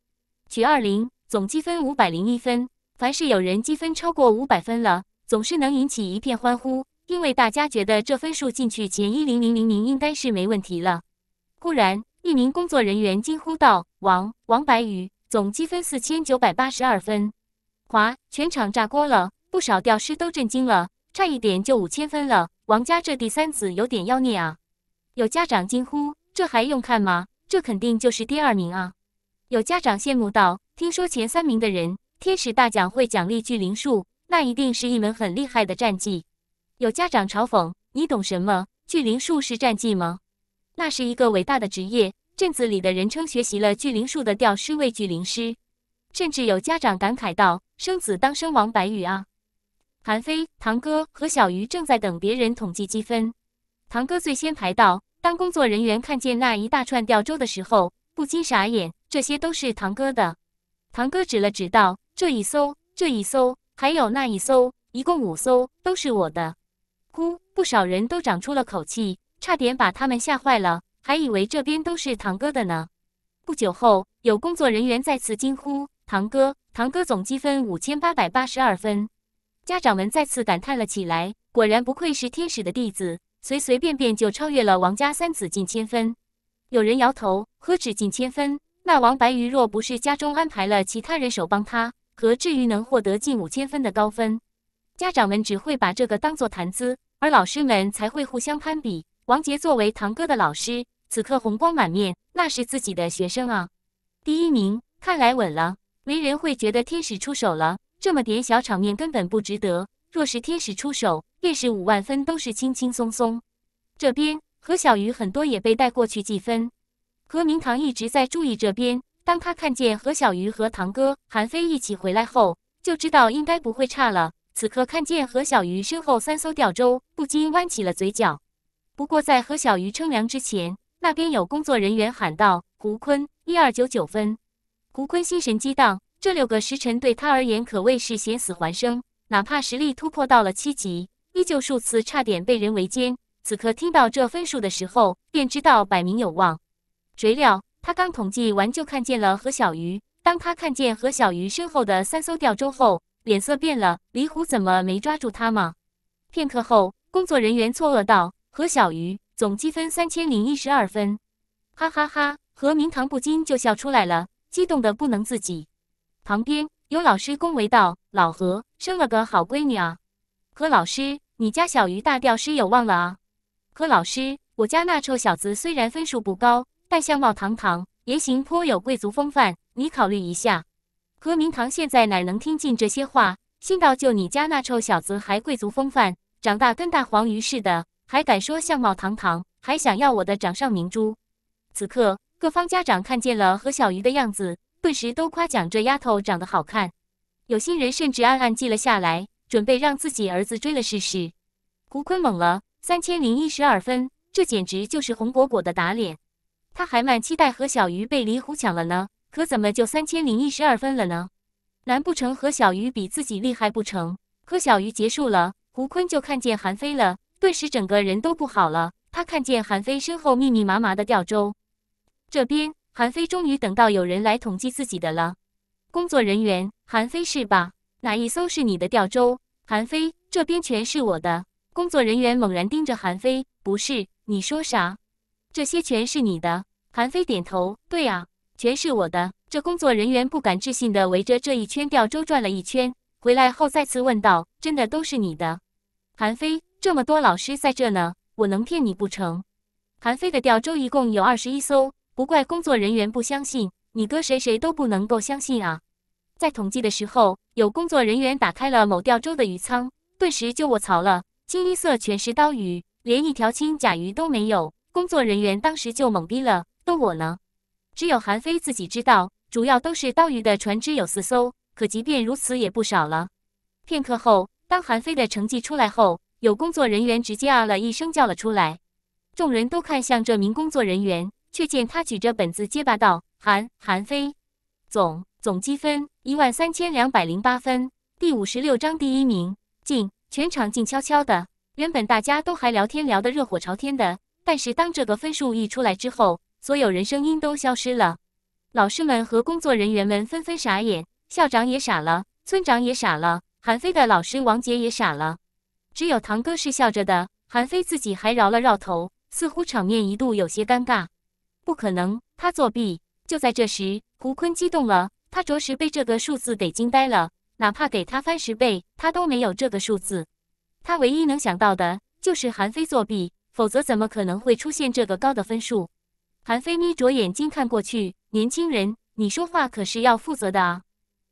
曲二零总积分五百零一分。凡是有人积分超过五百分了。总是能引起一片欢呼，因为大家觉得这分数进去前一零零零零应该是没问题了。忽然，一名工作人员惊呼道：“王王白宇总积分四千九百八十二分。”哗，全场炸锅了，不少吊师都震惊了，差一点就五千分了。王家这第三子有点妖孽啊！有家长惊呼：“这还用看吗？这肯定就是第二名啊！”有家长羡慕道：“听说前三名的人，天使大奖会奖励巨灵术。”那一定是一门很厉害的战绩。有家长嘲讽：“你懂什么巨灵术是战绩吗？”那是一个伟大的职业。镇子里的人称学习了巨灵术的吊师为巨灵师。甚至有家长感慨道：“生子当生王白羽啊！”韩非、堂哥和小鱼正在等别人统计积分。堂哥最先排到，当工作人员看见那一大串吊钩的时候，不禁傻眼。这些都是堂哥的。堂哥指了指道：“这一艘，这一艘。”还有那一艘，一共五艘，都是我的。呼，不少人都长出了口气，差点把他们吓坏了，还以为这边都是堂哥的呢。不久后，有工作人员再次惊呼：“堂哥，堂哥总积分五千八百八十二分！”家长们再次感叹了起来：“果然不愧是天使的弟子，随随便便就超越了王家三子近千分。”有人摇头：“何止近千分？那王白鱼若不是家中安排了其他人手帮他。”和至于能获得近五千分的高分，家长们只会把这个当作谈资，而老师们才会互相攀比。王杰作为堂哥的老师，此刻红光满面，那是自己的学生啊！第一名看来稳了，没人会觉得天使出手了，这么点小场面根本不值得。若是天使出手，便是五万分都是轻轻松松。这边何小鱼很多也被带过去记分，何明堂一直在注意这边。当他看见何小鱼和堂哥韩非一起回来后，就知道应该不会差了。此刻看见何小鱼身后三艘吊舟，不禁弯起了嘴角。不过在何小鱼称量之前，那边有工作人员喊道：“胡坤，一二九九分。”胡坤心神激荡，这六个时辰对他而言可谓是险死还生，哪怕实力突破到了七级，依旧数次差点被人围歼。此刻听到这分数的时候，便知道摆明有望。谁料？他刚统计完，就看见了何小鱼。当他看见何小鱼身后的三艘吊舟后，脸色变了。李虎怎么没抓住他吗？片刻后，工作人员错愕道：“何小鱼总积分三千零一十二分！”哈哈哈，何明堂不禁就笑出来了，激动的不能自己。旁边有老师恭维道：“老何生了个好闺女啊！”何老师，你家小鱼大吊师有望了啊！何老师，我家那臭小子虽然分数不高。但相貌堂堂，言行颇有贵族风范。你考虑一下，何明堂现在哪能听进这些话？信道就你家那臭小子还贵族风范，长大跟大黄鱼似的，还敢说相貌堂堂，还想要我的掌上明珠？此刻，各方家长看见了何小鱼的样子，顿时都夸奖这丫头长得好看。有心人甚至暗暗记了下来，准备让自己儿子追了试试。胡坤懵了，三千零一十二分，这简直就是红果果的打脸！他还满期待何小鱼被李虎抢了呢，可怎么就三千零一十二分了呢？难不成何小鱼比自己厉害不成？何小鱼结束了，胡坤就看见韩非了，顿时整个人都不好了。他看见韩非身后密密麻麻的吊钟，这边韩非终于等到有人来统计自己的了。工作人员，韩非是吧？哪一艘是你的吊钟？韩非这边全是我的。工作人员猛然盯着韩非，不是，你说啥？这些全是你的，韩非点头。对啊，全是我的。这工作人员不敢置信的围着这一圈钓舟转了一圈，回来后再次问道：“真的都是你的？”韩非，这么多老师在这呢，我能骗你不成？韩非的钓舟一共有二十一艘，不怪工作人员不相信，你搁谁谁都不能够相信啊！在统计的时候，有工作人员打开了某钓舟的鱼仓，顿时就卧槽了，清一色全是刀鱼，连一条青甲鱼都没有。工作人员当时就懵逼了，都我呢？只有韩非自己知道，主要都是刀鱼的船只有四艘，可即便如此也不少了。片刻后，当韩非的成绩出来后，有工作人员直接啊了一声叫了出来，众人都看向这名工作人员，却见他举着本子结巴道：“韩韩非总总积分一万三千两百零八分，第五十六章第一名。”静，全场静悄悄的，原本大家都还聊天聊得热火朝天的。但是当这个分数一出来之后，所有人声音都消失了，老师们和工作人员们纷纷傻眼，校长也傻了，村长也傻了，韩非的老师王杰也傻了，只有堂哥是笑着的。韩非自己还绕了绕头，似乎场面一度有些尴尬。不可能，他作弊！就在这时，胡坤激动了，他着实被这个数字给惊呆了，哪怕给他翻十倍，他都没有这个数字。他唯一能想到的就是韩非作弊。否则怎么可能会出现这个高的分数？韩飞眯着眼睛看过去，年轻人，你说话可是要负责的啊！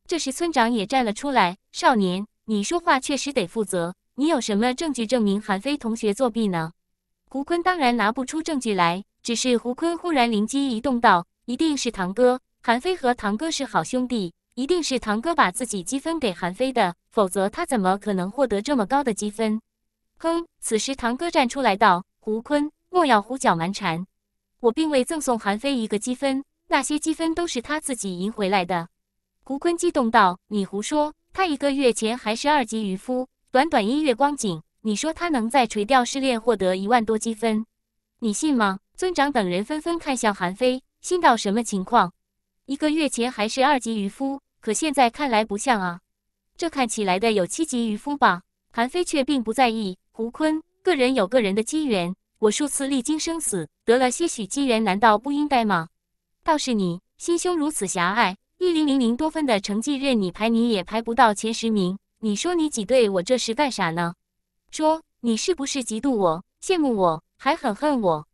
这时村长也站了出来：“少年，你说话确实得负责。你有什么证据证明韩飞同学作弊呢？”胡坤当然拿不出证据来，只是胡坤忽然灵机一动道：“一定是堂哥，韩飞和堂哥是好兄弟，一定是堂哥把自己积分给韩飞的，否则他怎么可能获得这么高的积分？”哼，此时堂哥站出来道。胡坤，莫要胡搅蛮缠！我并未赠送韩非一个积分，那些积分都是他自己赢回来的。胡坤激动道：“你胡说！他一个月前还是二级渔夫，短短一个月光景，你说他能在垂钓试炼获得一万多积分，你信吗？”尊长等人纷纷看向韩非，信道：“什么情况？一个月前还是二级渔夫，可现在看来不像啊，这看起来的有七级渔夫吧？韩非却并不在意。胡坤。个人有个人的机缘，我数次历经生死，得了些许机缘，难道不应该吗？倒是你心胸如此狭隘，一零零零多分的成绩，任你排你也排不到前十名。你说你挤兑我，这是干啥呢？说你是不是嫉妒我、羡慕我，还很恨我？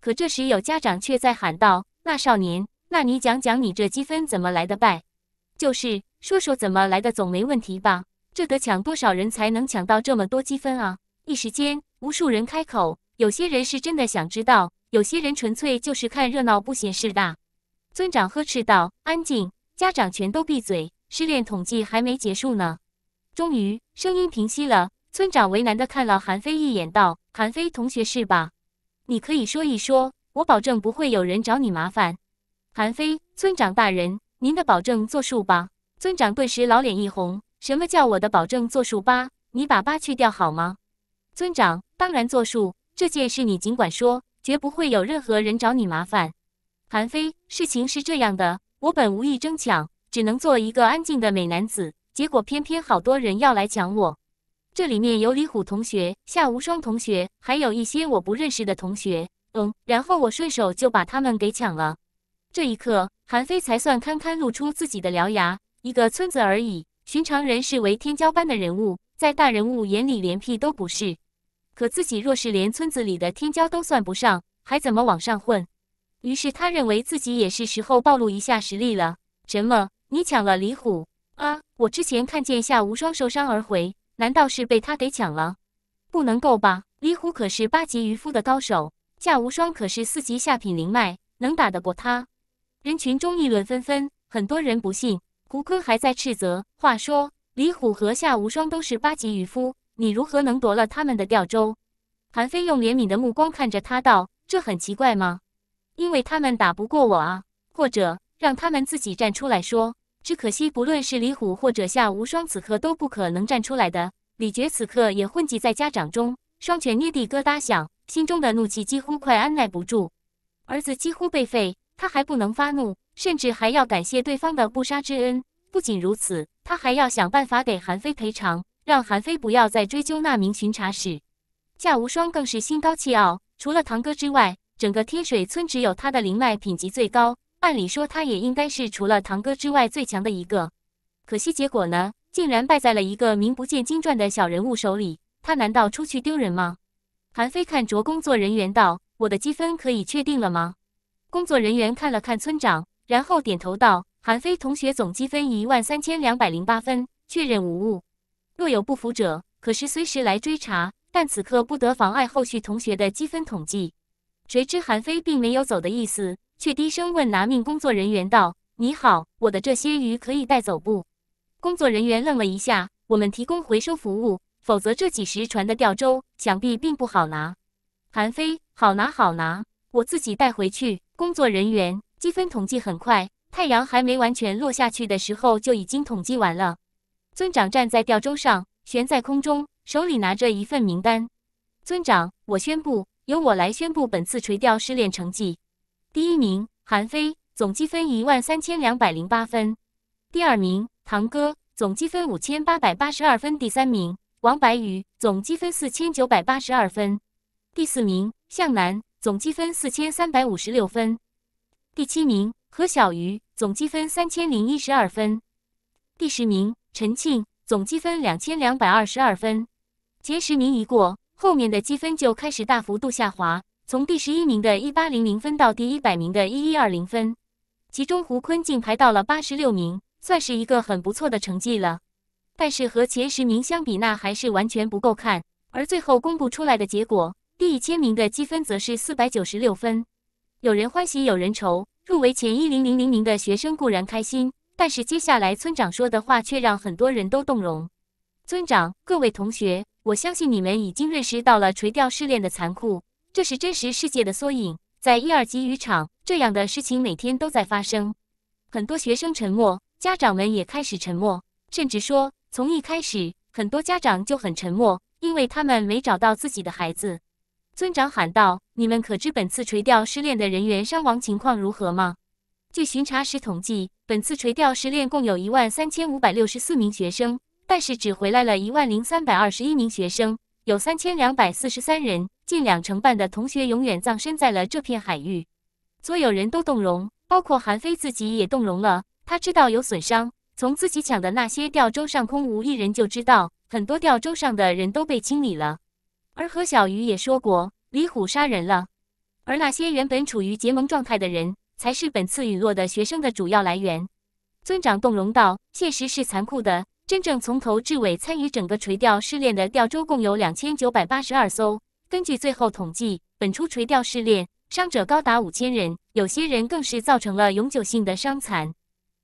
可这时有家长却在喊道：“那少年，那你讲讲你这积分怎么来的拜就是说说怎么来的，总没问题吧？这得抢多少人才能抢到这么多积分啊？”一时间。无数人开口，有些人是真的想知道，有些人纯粹就是看热闹不嫌事大。村长呵斥道：“安静，家长全都闭嘴，失恋统计还没结束呢。”终于，声音平息了。村长为难的看了韩非一眼，道：“韩非同学是吧？你可以说一说，我保证不会有人找你麻烦。”韩非，村长大人，您的保证作数吧？村长顿时老脸一红：“什么叫我的保证作数吧？你把八去掉好吗？”村长。当然作数，这件事你尽管说，绝不会有任何人找你麻烦。韩非，事情是这样的，我本无意争抢，只能做一个安静的美男子。结果偏偏好多人要来抢我，这里面有李虎同学、夏无双同学，还有一些我不认识的同学。嗯，然后我顺手就把他们给抢了。这一刻，韩非才算堪堪露出自己的獠牙。一个村子而已，寻常人视为天骄般的人物，在大人物眼里连屁都不是。可自己若是连村子里的天骄都算不上，还怎么往上混？于是他认为自己也是时候暴露一下实力了。什么？你抢了李虎啊？我之前看见夏无双受伤而回，难道是被他给抢了？不能够吧？李虎可是八级渔夫的高手，夏无双可是四级下品灵脉，能打得过他？人群中议论纷纷，很多人不信。胡坤还在斥责：“话说，李虎和夏无双都是八级渔夫。”你如何能夺了他们的吊州？韩非用怜悯的目光看着他道：“这很奇怪吗？因为他们打不过我啊。或者让他们自己站出来说。只可惜，不论是李虎或者夏无双，此刻都不可能站出来的。李觉此刻也混迹在家长中，双拳捏地咯哒响，心中的怒气几乎快按耐不住。儿子几乎被废，他还不能发怒，甚至还要感谢对方的不杀之恩。不仅如此，他还要想办法给韩非赔偿。”让韩非不要再追究那名巡查使，夏无双更是心高气傲。除了堂哥之外，整个天水村只有他的灵脉品级最高，按理说他也应该是除了堂哥之外最强的一个。可惜结果呢，竟然败在了一个名不见经传的小人物手里。他难道出去丢人吗？韩非看着工作人员道：“我的积分可以确定了吗？”工作人员看了看村长，然后点头道：“韩非同学总积分一万三千两百零八分，确认无误。”若有不服者，可是随时来追查，但此刻不得妨碍后续同学的积分统计。谁知韩非并没有走的意思，却低声问拿命工作人员道：“你好，我的这些鱼可以带走不？”工作人员愣了一下：“我们提供回收服务，否则这几十船的钓舟，想必并不好拿。”韩非：“好拿，好拿，我自己带回去。”工作人员积分统计很快，太阳还没完全落下去的时候就已经统计完了。村长站在吊钟上，悬在空中，手里拿着一份名单。村长，我宣布，由我来宣布本次垂钓试炼成绩。第一名，韩飞，总积分一万三千两百零八分。第二名，唐哥，总积分五千八百八十二分。第三名，王白宇，总积分四千九百八十二分。第四名，向南，总积分四千三百五十六分。第七名，何小鱼，总积分三千零一十二分。第十名。陈庆总积分两千两百二十二分，前十名一过，后面的积分就开始大幅度下滑，从第十一名的一八零零分到第一百名的一一二零分。其中胡坤竟排到了八十六名，算是一个很不错的成绩了，但是和前十名相比，那还是完全不够看。而最后公布出来的结果，第一千名的积分则是四百九十六分。有人欢喜有人愁，入围前一零零零名的学生固然开心。但是接下来，村长说的话却让很多人都动容。村长，各位同学，我相信你们已经认识到了垂钓失恋的残酷，这是真实世界的缩影。在一二级渔场，这样的事情每天都在发生。很多学生沉默，家长们也开始沉默，甚至说，从一开始，很多家长就很沉默，因为他们没找到自己的孩子。村长喊道：“你们可知本次垂钓失恋的人员伤亡情况如何吗？”据巡查时统计，本次垂钓失恋共有一万三千五百六十四名学生，但是只回来了一万零三百二十一名学生，有三千两百四十三人，近两成半的同学永远葬身在了这片海域。所有人都动容，包括韩非自己也动容了。他知道有损伤，从自己抢的那些钓舟上空无一人就知道，很多钓舟上的人都被清理了。而何小鱼也说过，李虎杀人了，而那些原本处于结盟状态的人。才是本次陨落的学生的主要来源。尊长动容道：“现实是残酷的，真正从头至尾参与整个垂钓试炼的钓舟共有两千九百八十二艘。根据最后统计，本初垂钓试炼伤者高达五千人，有些人更是造成了永久性的伤残。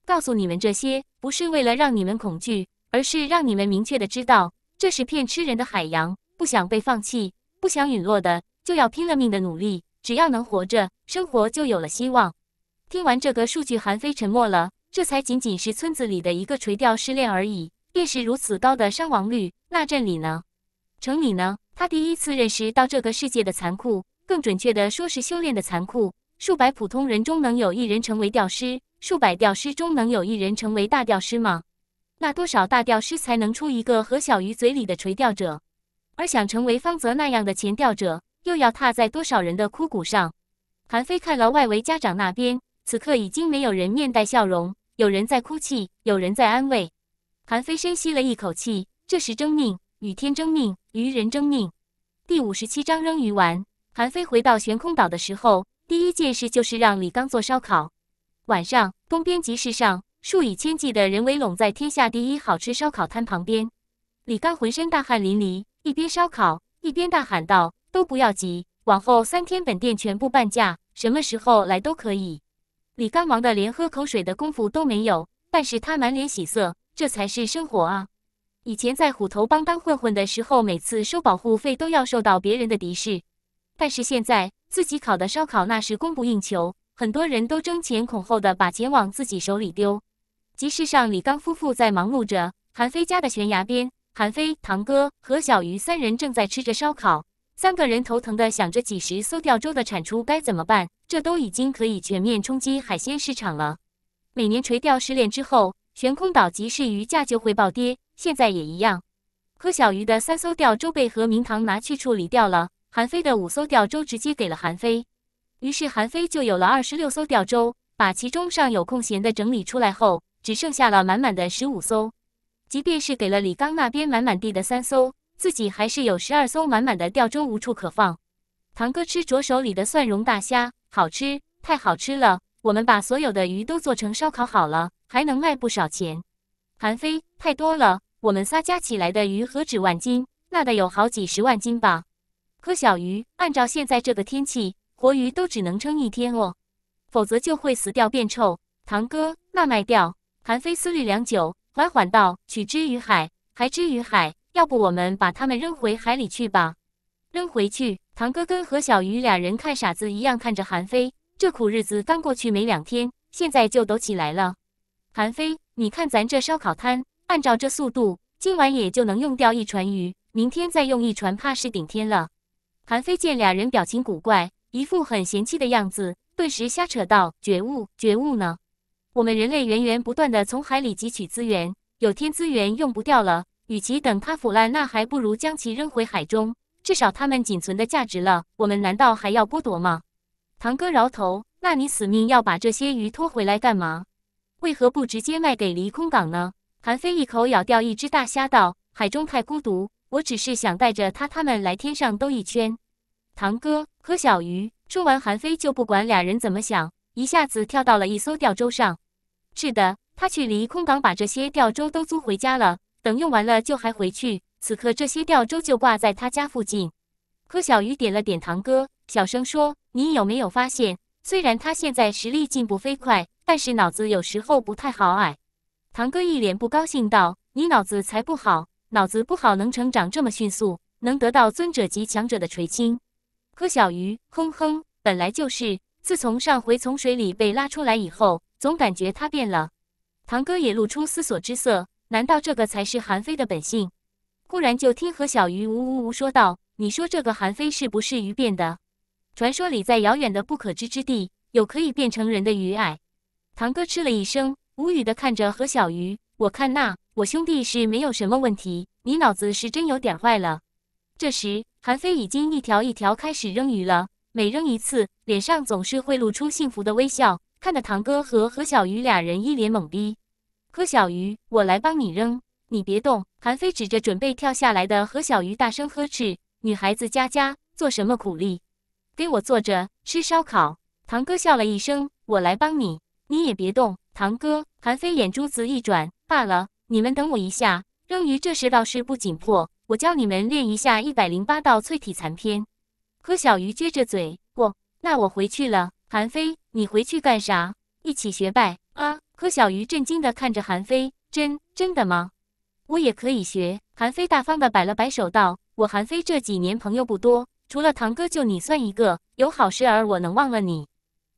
告诉你们这些，不是为了让你们恐惧，而是让你们明确的知道，这是片吃人的海洋。不想被放弃，不想陨落的，就要拼了命的努力。只要能活着，生活就有了希望。”听完这个数据，韩非沉默了。这才仅仅是村子里的一个垂钓失恋而已，便是如此高的伤亡率，那镇里呢？城里呢？他第一次认识到这个世界的残酷，更准确的说是修炼的残酷。数百普通人中能有一人成为钓师，数百钓师中能有一人成为大钓师吗？那多少大钓师才能出一个和小鱼嘴里的垂钓者？而想成为方泽那样的前钓者，又要踏在多少人的枯骨上？韩非看了外围家长那边。此刻已经没有人面带笑容，有人在哭泣，有人在安慰。韩非深吸了一口气。这时争命，与天争命，与人争命。第五十七章扔鱼丸。韩非回到悬空岛的时候，第一件事就是让李刚做烧烤。晚上，东边集市上，数以千计的人围拢在天下第一好吃烧烤摊旁边。李刚浑身大汗淋漓，一边烧烤，一边大喊道：“都不要急，往后三天本店全部半价，什么时候来都可以。”李刚忙得连喝口水的功夫都没有，但是他满脸喜色，这才是生活啊！以前在虎头帮当混混的时候，每次收保护费都要受到别人的敌视，但是现在自己烤的烧烤那是供不应求，很多人都争前恐后的把钱往自己手里丢。集市上，李刚夫妇在忙碌着。韩飞家的悬崖边，韩飞、堂哥和小鱼三人正在吃着烧烤。三个人头疼的想着，几十艘钓舟的产出该怎么办？这都已经可以全面冲击海鲜市场了。每年垂钓失恋之后，悬空岛集市鱼价就会暴跌，现在也一样。柯小鱼的三艘钓舟被何明堂拿去处理掉了，韩非的五艘钓舟直接给了韩非。于是韩非就有了二十六艘钓舟，把其中尚有空闲的整理出来后，只剩下了满满的十五艘。即便是给了李刚那边满满地的三艘。自己还是有十二艘满满的吊钟，无处可放。堂哥吃着手里的蒜蓉大虾，好吃，太好吃了。我们把所有的鱼都做成烧烤好了，还能卖不少钱。韩非，太多了，我们仨加起来的鱼何止万斤，那得有好几十万斤吧？柯小鱼，按照现在这个天气，活鱼都只能撑一天哦，否则就会死掉变臭。堂哥，那卖掉。韩非思虑良久，缓缓道：“取之于海，还之于海。”要不我们把他们扔回海里去吧？扔回去！唐哥跟何小鱼俩人看傻子一样看着韩非。这苦日子刚过去没两天，现在就抖起来了。韩非，你看咱这烧烤摊，按照这速度，今晚也就能用掉一船鱼，明天再用一船，怕是顶天了。韩非见俩人表情古怪，一副很嫌弃的样子，顿时瞎扯道：“觉悟，觉悟呢？我们人类源源不断的从海里汲取资源，有天资源用不掉了。”与其等它腐烂，那还不如将其扔回海中。至少它们仅存的价值了，我们难道还要剥夺吗？堂哥摇头，那你死命要把这些鱼拖回来干嘛？为何不直接卖给离空港呢？韩飞一口咬掉一只大虾，道：“海中太孤独，我只是想带着他他们来天上兜一圈。”堂哥和小鱼说完，韩飞就不管俩人怎么想，一下子跳到了一艘吊舟上。是的，他去离空港把这些吊舟都租回家了。等用完了就还回去。此刻这些吊钟就挂在他家附近。柯小鱼点了点堂哥，小声说：“你有没有发现，虽然他现在实力进步飞快，但是脑子有时候不太好。”哎，堂哥一脸不高兴道：“你脑子才不好，脑子不好能成长这么迅速，能得到尊者级强者的垂青？”柯小鱼哼哼，本来就是。自从上回从水里被拉出来以后，总感觉他变了。堂哥也露出思索之色。难道这个才是韩非的本性？忽然就听何小鱼呜呜呜说道：“你说这个韩非是不是鱼变的？传说里在遥远的不可知之地，有可以变成人的鱼。”矮。”堂哥嗤了一声，无语的看着何小鱼。我看那我兄弟是没有什么问题，你脑子是真有点坏了。这时韩非已经一条一条开始扔鱼了，每扔一次，脸上总是会露出幸福的微笑，看得堂哥和何小鱼俩人一脸懵逼。柯小鱼，我来帮你扔，你别动！韩非指着准备跳下来的何小鱼，大声呵斥：“女孩子家家做什么苦力？给我坐着吃烧烤！”堂哥笑了一声：“我来帮你，你也别动。”堂哥，韩非眼珠子一转：“罢了，你们等我一下，扔鱼。这时倒是不紧迫，我教你们练一下一百零八道淬体残篇。”柯小鱼撅着嘴：“我，那我回去了。”韩非，你回去干啥？一起学呗。啊！柯小鱼震惊地看着韩非，真真的吗？我也可以学。韩非大方的摆了摆手，道：“我韩非这几年朋友不多，除了堂哥，就你算一个。有好事儿，我能忘了你？”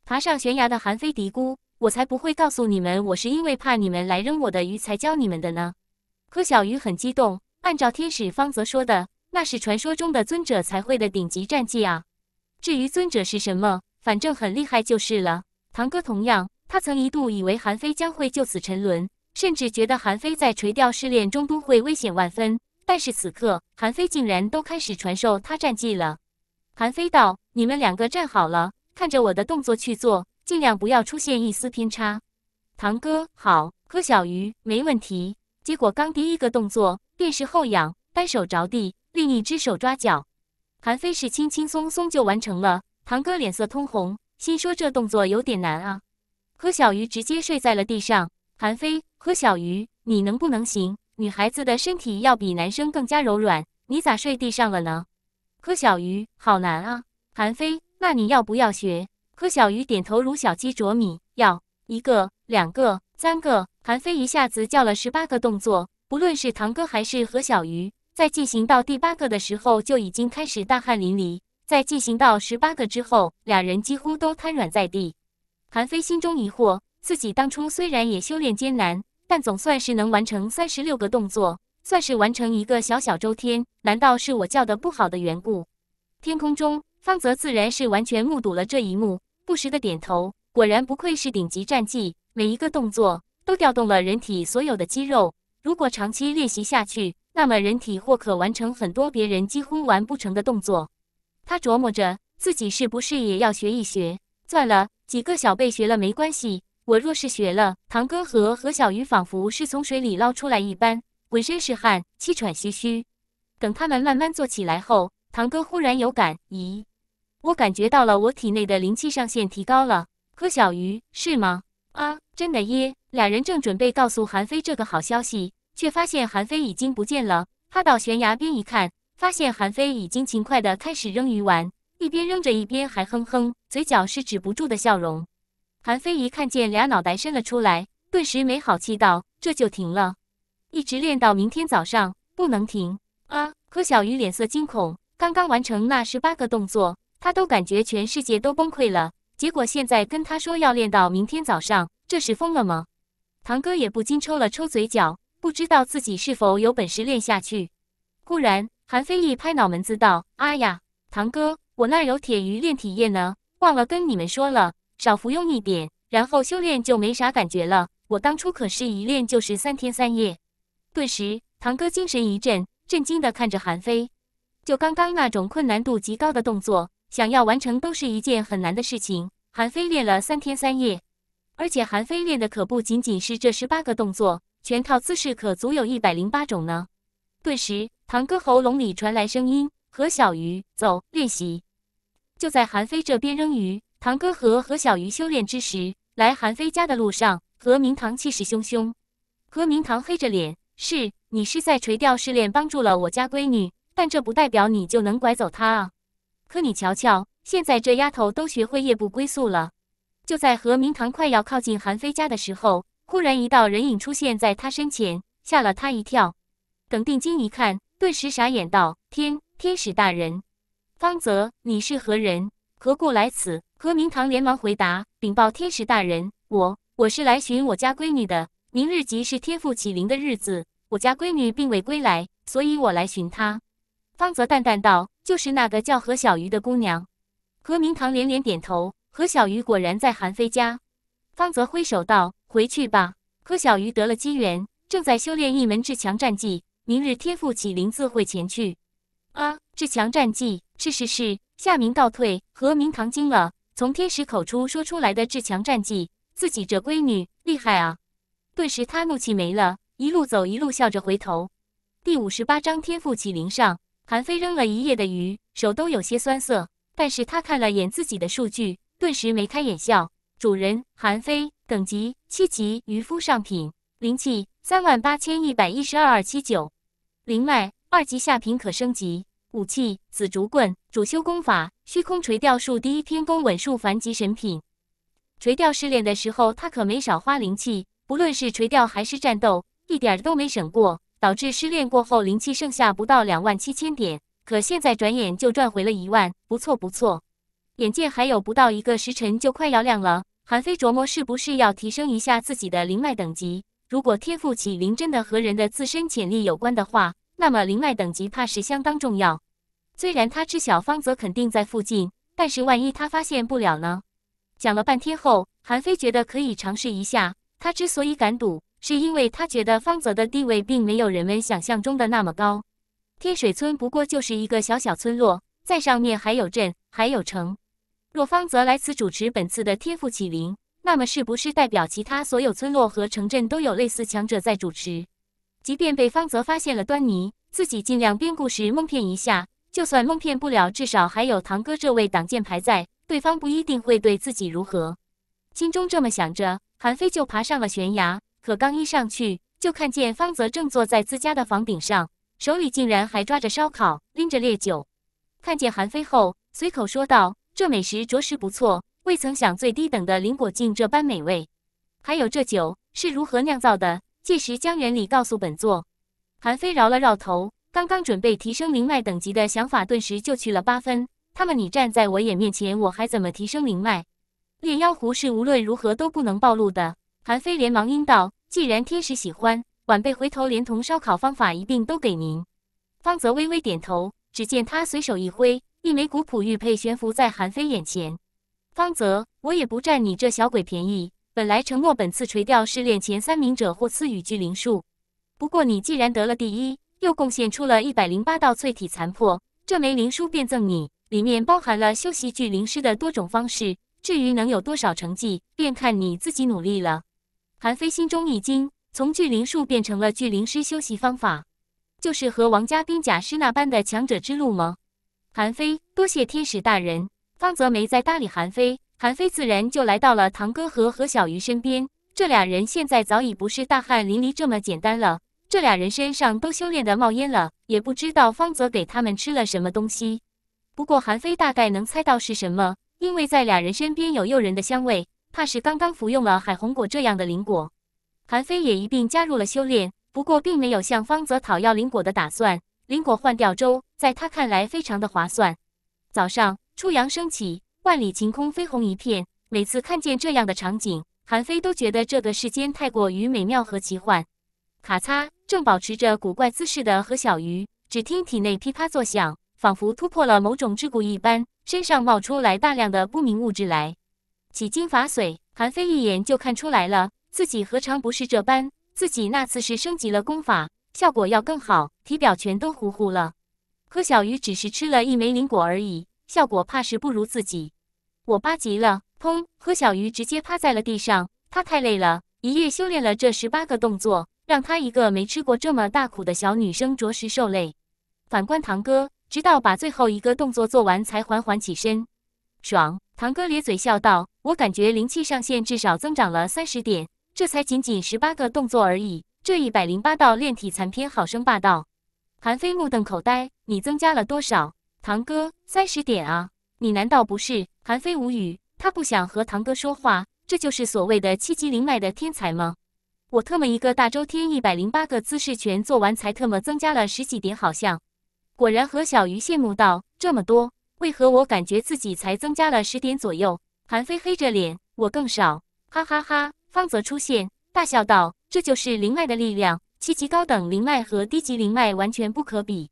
爬上悬崖的韩非嘀咕：“我才不会告诉你们，我是因为怕你们来扔我的鱼才教你们的呢。”柯小鱼很激动，按照天使方泽说的，那是传说中的尊者才会的顶级战技啊。至于尊者是什么，反正很厉害就是了。堂哥同样。他曾一度以为韩非将会就此沉沦，甚至觉得韩非在垂钓试炼中都会危险万分。但是此刻，韩非竟然都开始传授他战技了。韩非道：“你们两个站好了，看着我的动作去做，尽量不要出现一丝偏差。”堂哥好，柯小鱼没问题。结果刚第一个动作便是后仰，单手着地，另一只手抓脚。韩非是轻轻松松就完成了。堂哥脸色通红，心说这动作有点难啊。柯小鱼直接睡在了地上。韩非，柯小鱼，你能不能行？女孩子的身体要比男生更加柔软，你咋睡地上了呢？柯小鱼，好难啊！韩非，那你要不要学？柯小鱼点头如小鸡啄米，要一个、两个、三个。韩非一下子叫了十八个动作。不论是堂哥还是何小鱼，在进行到第八个的时候就已经开始大汗淋漓，在进行到十八个之后，俩人几乎都瘫软在地。韩非心中疑惑，自己当初虽然也修炼艰难，但总算是能完成三十六个动作，算是完成一个小小周天。难道是我教的不好的缘故？天空中，方泽自然是完全目睹了这一幕，不时的点头。果然不愧是顶级战技，每一个动作都调动了人体所有的肌肉。如果长期练习下去，那么人体或可完成很多别人几乎完不成的动作。他琢磨着，自己是不是也要学一学？算了。几个小辈学了没关系，我若是学了，堂哥和何小鱼仿佛是从水里捞出来一般，浑身是汗，气喘吁吁。等他们慢慢坐起来后，堂哥忽然有感：“咦，我感觉到了，我体内的灵气上限提高了。”何小鱼是吗？啊，真的耶！两人正准备告诉韩非这个好消息，却发现韩非已经不见了。趴到悬崖边一看，发现韩非已经勤快的开始扔鱼丸。一边扔着，一边还哼哼，嘴角是止不住的笑容。韩非一看见俩脑袋伸了出来，顿时没好气道：“这就停了？一直练到明天早上，不能停啊！”柯小鱼脸色惊恐，刚刚完成那十八个动作，他都感觉全世界都崩溃了。结果现在跟他说要练到明天早上，这是疯了吗？堂哥也不禁抽了抽嘴角，不知道自己是否有本事练下去。忽然，韩非一拍脑门子道：“啊呀，堂哥！”我那有铁鱼炼体液呢，忘了跟你们说了，少服用一点，然后修炼就没啥感觉了。我当初可是一练就是三天三夜。顿时，堂哥精神一振，震惊地看着韩非。就刚刚那种困难度极高的动作，想要完成都是一件很难的事情。韩非练了三天三夜，而且韩非练的可不仅仅是这十八个动作，全套姿势可足有一百零八种呢。顿时，堂哥喉咙里传来声音：“何小鱼，走，练习。”就在韩非这边扔鱼，堂哥和何小鱼修炼之时，来韩非家的路上，何明堂气势汹汹。何明堂黑着脸：“是，你是在垂钓试炼，帮助了我家闺女，但这不代表你就能拐走她啊！可你瞧瞧，现在这丫头都学会夜不归宿了。”就在何明堂快要靠近韩非家的时候，忽然一道人影出现在他身前，吓了他一跳。等定睛一看，顿时傻眼道：“天，天使大人！”方泽，你是何人？何故来此？何明堂连忙回答：“禀报天使大人，我我是来寻我家闺女的。明日即是天父启灵的日子，我家闺女并未归来，所以我来寻她。”方泽淡淡道：“就是那个叫何小鱼的姑娘。”何明堂连连点头。何小鱼果然在韩非家。方泽挥手道：“回去吧。何小鱼得了机缘，正在修炼一门至强战技。明日天父启灵，自会前去。”啊！志强战绩是是是，夏明倒退，何明堂惊了。从天使口出说出来的志强战绩，自己这闺女厉害啊！顿时他怒气没了，一路走一路笑着回头。第五十八章天赋起灵上，韩非扔了一夜的鱼，手都有些酸涩，但是他看了眼自己的数据，顿时眉开眼笑。主人韩非，等级七级，渔夫上品，灵气三万八千一百一十二二七九，灵脉二级下品，可升级。武器紫竹棍，主修功法虚空垂钓术，第一天功稳术，凡级神品。垂钓试炼的时候，他可没少花灵气，不论是垂钓还是战斗，一点都没省过，导致失恋过后灵气剩下不到两万七千点。可现在转眼就赚回了一万，不错不错。眼见还有不到一个时辰就快要亮了，韩非琢磨是不是要提升一下自己的灵脉等级。如果天赋起灵真的和人的自身潜力有关的话。那么灵脉等级怕是相当重要。虽然他知晓方泽肯定在附近，但是万一他发现不了呢？讲了半天后，韩非觉得可以尝试一下。他之所以敢赌，是因为他觉得方泽的地位并没有人们想象中的那么高。天水村不过就是一个小小村落，在上面还有镇，还有城。若方泽来此主持本次的天赋启灵，那么是不是代表其他所有村落和城镇都有类似强者在主持？即便被方泽发现了端倪，自己尽量编故事蒙骗一下，就算蒙骗不了，至少还有堂哥这位挡箭牌在，对方不一定会对自己如何。心中这么想着，韩非就爬上了悬崖。可刚一上去，就看见方泽正坐在自家的房顶上，手里竟然还抓着烧烤，拎着烈酒。看见韩非后，随口说道：“这美食着实不错，未曾想最低等的林果竟这般美味。还有这酒是如何酿造的？”届时将原理告诉本座，韩非饶了绕头，刚刚准备提升灵脉等级的想法顿时就去了八分。他们你站在我眼面前，我还怎么提升灵脉？烈妖狐是无论如何都不能暴露的。韩非连忙应道：“既然天使喜欢，晚辈回头连同烧烤方法一并都给您。”方泽微微点头，只见他随手一挥，一枚古朴玉佩悬浮在韩非眼前。方泽，我也不占你这小鬼便宜。本来承诺本次垂钓试炼前三名者或赐予巨灵术，不过你既然得了第一，又贡献出了一百零八道淬体残破，这枚灵书便赠你。里面包含了修习巨灵师的多种方式，至于能有多少成绩，便看你自己努力了。韩非心中一惊，从巨灵术变成了巨灵师修习方法，就是和王家兵甲师那般的强者之路吗？韩非多谢天使大人。方泽没再搭理韩非。韩非自然就来到了堂哥和何小鱼身边。这俩人现在早已不是大汗淋漓这么简单了，这俩人身上都修炼的冒烟了。也不知道方泽给他们吃了什么东西，不过韩非大概能猜到是什么，因为在俩人身边有诱人的香味，怕是刚刚服用了海红果这样的灵果。韩非也一并加入了修炼，不过并没有向方泽讨要灵果的打算。灵果换掉粥，在他看来非常的划算。早上，初阳升起。万里晴空，飞鸿一片。每次看见这样的场景，韩非都觉得这个世间太过于美妙和奇幻。咔嚓，正保持着古怪姿势的何小鱼，只听体内噼啪作响，仿佛突破了某种桎梏一般，身上冒出来大量的不明物质来。几经法髓。韩非一眼就看出来了，自己何尝不是这般？自己那次是升级了功法，效果要更好，体表全都糊糊了。可小鱼只是吃了一枚灵果而已，效果怕是不如自己。我八急了，砰！何小鱼直接趴在了地上，他太累了，一夜修炼了这十八个动作，让他一个没吃过这么大苦的小女生着实受累。反观堂哥，直到把最后一个动作做完，才缓缓起身，爽！堂哥咧嘴笑道：“我感觉灵气上限至少增长了三十点，这才仅仅十八个动作而已，这一百零八道炼体残篇好生霸道。”韩飞目瞪口呆：“你增加了多少？”堂哥：“三十点啊，你难道不是？”韩非无语，他不想和堂哥说话。这就是所谓的七级灵脉的天才吗？我特么一个大周天一百零八个姿势全做完才特么增加了十几点，好像。果然，何小鱼羡慕道：“这么多，为何我感觉自己才增加了十点左右？”韩非黑着脸：“我更少。”哈哈哈，方泽出现，大笑道：“这就是灵脉的力量，七级高等灵脉和低级灵脉完全不可比。”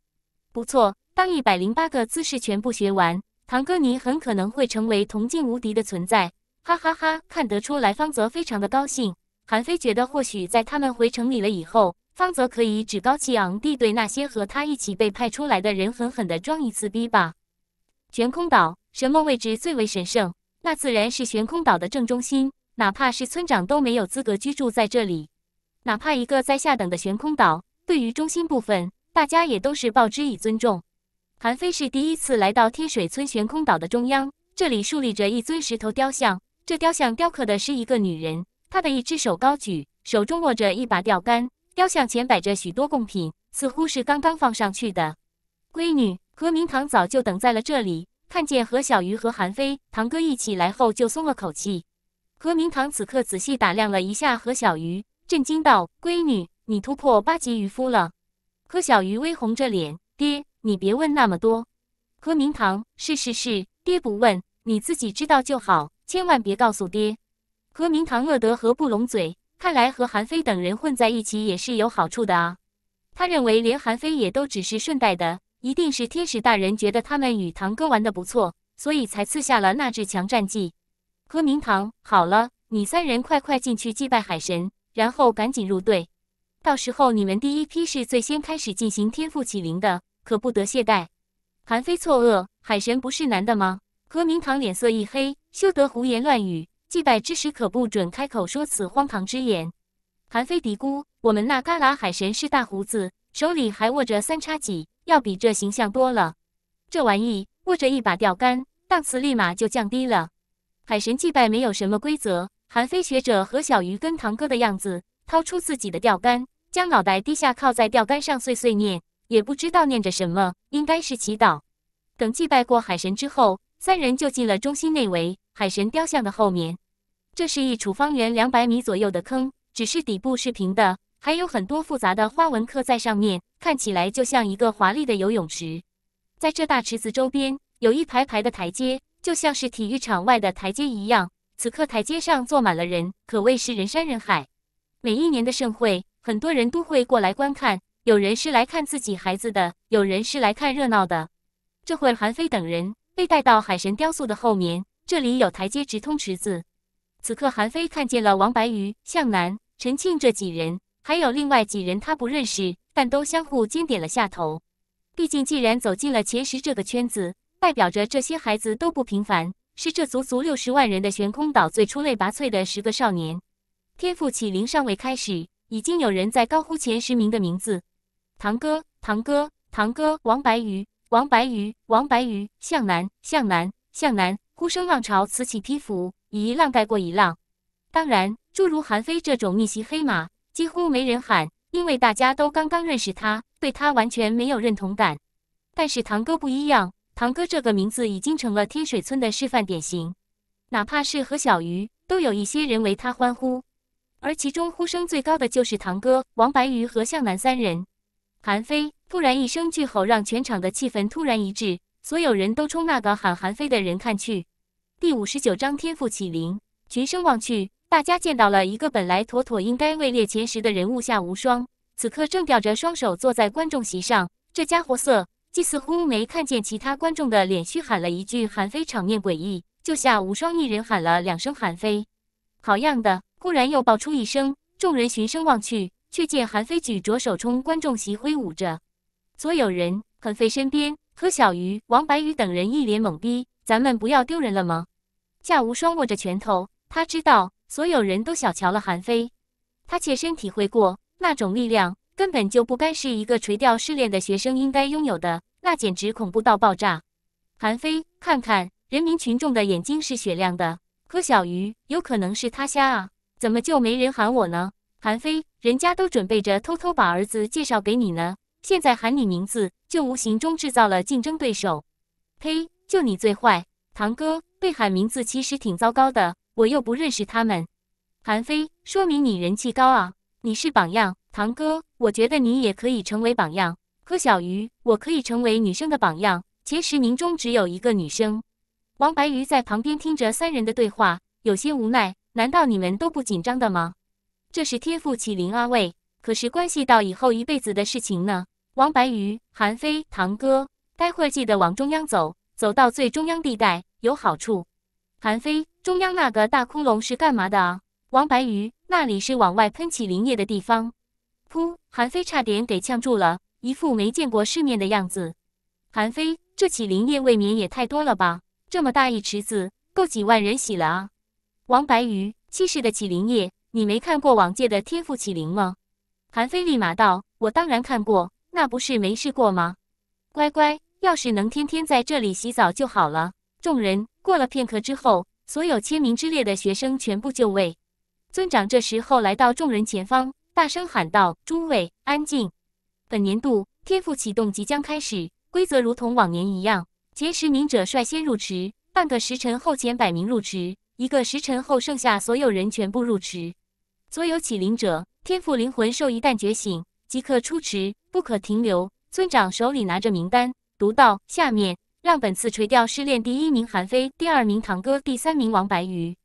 不错，当一百零八个姿势全部学完。唐哥，尼很可能会成为铜镜无敌的存在，哈哈哈！看得出来，方泽非常的高兴。韩非觉得，或许在他们回城里了以后，方泽可以趾高气昂地对那些和他一起被派出来的人狠狠地装一次逼吧。悬空岛什么位置最为神圣？那自然是悬空岛的正中心，哪怕是村长都没有资格居住在这里。哪怕一个在下等的悬空岛，对于中心部分，大家也都是报之以尊重。韩非是第一次来到天水村悬空岛的中央，这里竖立着一尊石头雕像，这雕像雕刻的是一个女人，她的一只手高举，手中握着一把钓竿，雕像前摆着许多贡品，似乎是刚刚放上去的。闺女何明堂早就等在了这里，看见何小鱼和韩非堂哥一起来后就松了口气。何明堂此刻仔细打量了一下何小鱼，震惊道：“闺女，你突破八级渔夫了！”何小鱼微红着脸：“爹。”你别问那么多，何明堂是是是，爹不问你自己知道就好，千万别告诉爹。何明堂乐得合不拢嘴，看来和韩非等人混在一起也是有好处的啊。他认为连韩非也都只是顺带的，一定是天使大人觉得他们与堂哥玩得不错，所以才赐下了那至强战绩。何明堂，好了，你三人快快进去祭拜海神，然后赶紧入队，到时候你们第一批是最先开始进行天赋启灵的。可不得懈怠。韩非错愕，海神不是男的吗？何明堂脸色一黑，休得胡言乱语！祭拜之时可不准开口说此荒唐之言。韩非嘀咕：我们那旮旯海神是大胡子，手里还握着三叉戟，要比这形象多了。这玩意握着一把钓竿，档次立马就降低了。海神祭拜没有什么规则。韩非学着何小鱼跟堂哥的样子，掏出自己的钓竿，将脑袋低下靠在钓竿上碎碎念。也不知道念着什么，应该是祈祷。等祭拜过海神之后，三人就进了中心内围，海神雕像的后面。这是一处方圆两百米左右的坑，只是底部是平的，还有很多复杂的花纹刻在上面，看起来就像一个华丽的游泳池。在这大池子周边有一排排的台阶，就像是体育场外的台阶一样。此刻台阶上坐满了人，可谓是人山人海。每一年的盛会，很多人都会过来观看。有人是来看自己孩子的，有人是来看热闹的。这会韩非等人被带到海神雕塑的后面，这里有台阶直通池子。此刻，韩非看见了王白鱼、向南、陈庆这几人，还有另外几人他不认识，但都相互间点了下头。毕竟，既然走进了前十这个圈子，代表着这些孩子都不平凡，是这足足六十万人的悬空岛最出类拔萃的十个少年。天赋启灵尚未开始，已经有人在高呼前十名的名字。堂哥，堂哥，堂哥！王白鱼，王白鱼，王白鱼！向南，向南，向南！呼声浪潮此起彼伏，一浪盖过一浪。当然，诸如韩非这种逆袭黑马，几乎没人喊，因为大家都刚刚认识他，对他完全没有认同感。但是堂哥不一样，堂哥这个名字已经成了天水村的示范典型，哪怕是和小鱼，都有一些人为他欢呼。而其中呼声最高的就是堂哥王白鱼和向南三人。韩非突然一声巨吼，让全场的气氛突然一滞，所有人都冲那个喊韩非的人看去。第五十九章天赋启灵，循声望去，大家见到了一个本来妥妥应该位列前十的人物夏无双，此刻正吊着双手坐在观众席上。这家伙色，既似乎没看见其他观众的脸，虚喊了一句韩非，场面诡异。就夏无双一人喊了两声韩非，好样的！忽然又爆出一声，众人循声望去。却见韩非举着手冲观众席挥舞着，所有人，韩非身边，柯小鱼、王白羽等人一脸懵逼。咱们不要丢人了吗？夏无双握着拳头，他知道所有人都小瞧了韩非，他切身体会过那种力量，根本就不该是一个垂钓试炼的学生应该拥有的，那简直恐怖到爆炸。韩非，看看人民群众的眼睛是雪亮的，柯小鱼有可能是他瞎啊？怎么就没人喊我呢？韩非。人家都准备着偷偷把儿子介绍给你呢，现在喊你名字，就无形中制造了竞争对手。呸！就你最坏，堂哥被喊名字其实挺糟糕的，我又不认识他们。韩非，说明你人气高啊，你是榜样。堂哥，我觉得你也可以成为榜样。柯小鱼，我可以成为女生的榜样。前十名中只有一个女生。王白鱼在旁边听着三人的对话，有些无奈。难道你们都不紧张的吗？这是贴附麒灵啊！喂，可是关系到以后一辈子的事情呢。王白鱼、韩非，堂哥，待会儿记得往中央走，走到最中央地带有好处。韩非，中央那个大窟窿是干嘛的啊？王白鱼，那里是往外喷起灵液的地方。噗！韩非差点给呛住了，一副没见过世面的样子。韩非，这起灵液未免也太多了吧？这么大一池子，够几万人洗了啊？王白鱼，七十的起灵液。你没看过往届的天赋启灵吗？韩非立马道：“我当然看过，那不是没试过吗？乖乖，要是能天天在这里洗澡就好了。”众人过了片刻之后，所有签名之列的学生全部就位。尊长这时候来到众人前方，大声喊道：“诸位安静！本年度天赋启动即将开始，规则如同往年一样，前十名者率先入池，半个时辰后前百名入池，一个时辰后剩下所有人全部入池。”所有启灵者天赋灵魂兽一旦觉醒，即刻出池，不可停留。村长手里拿着名单，读到下面让本次垂钓试炼第一名韩飞，第二名堂哥，第三名王白鱼、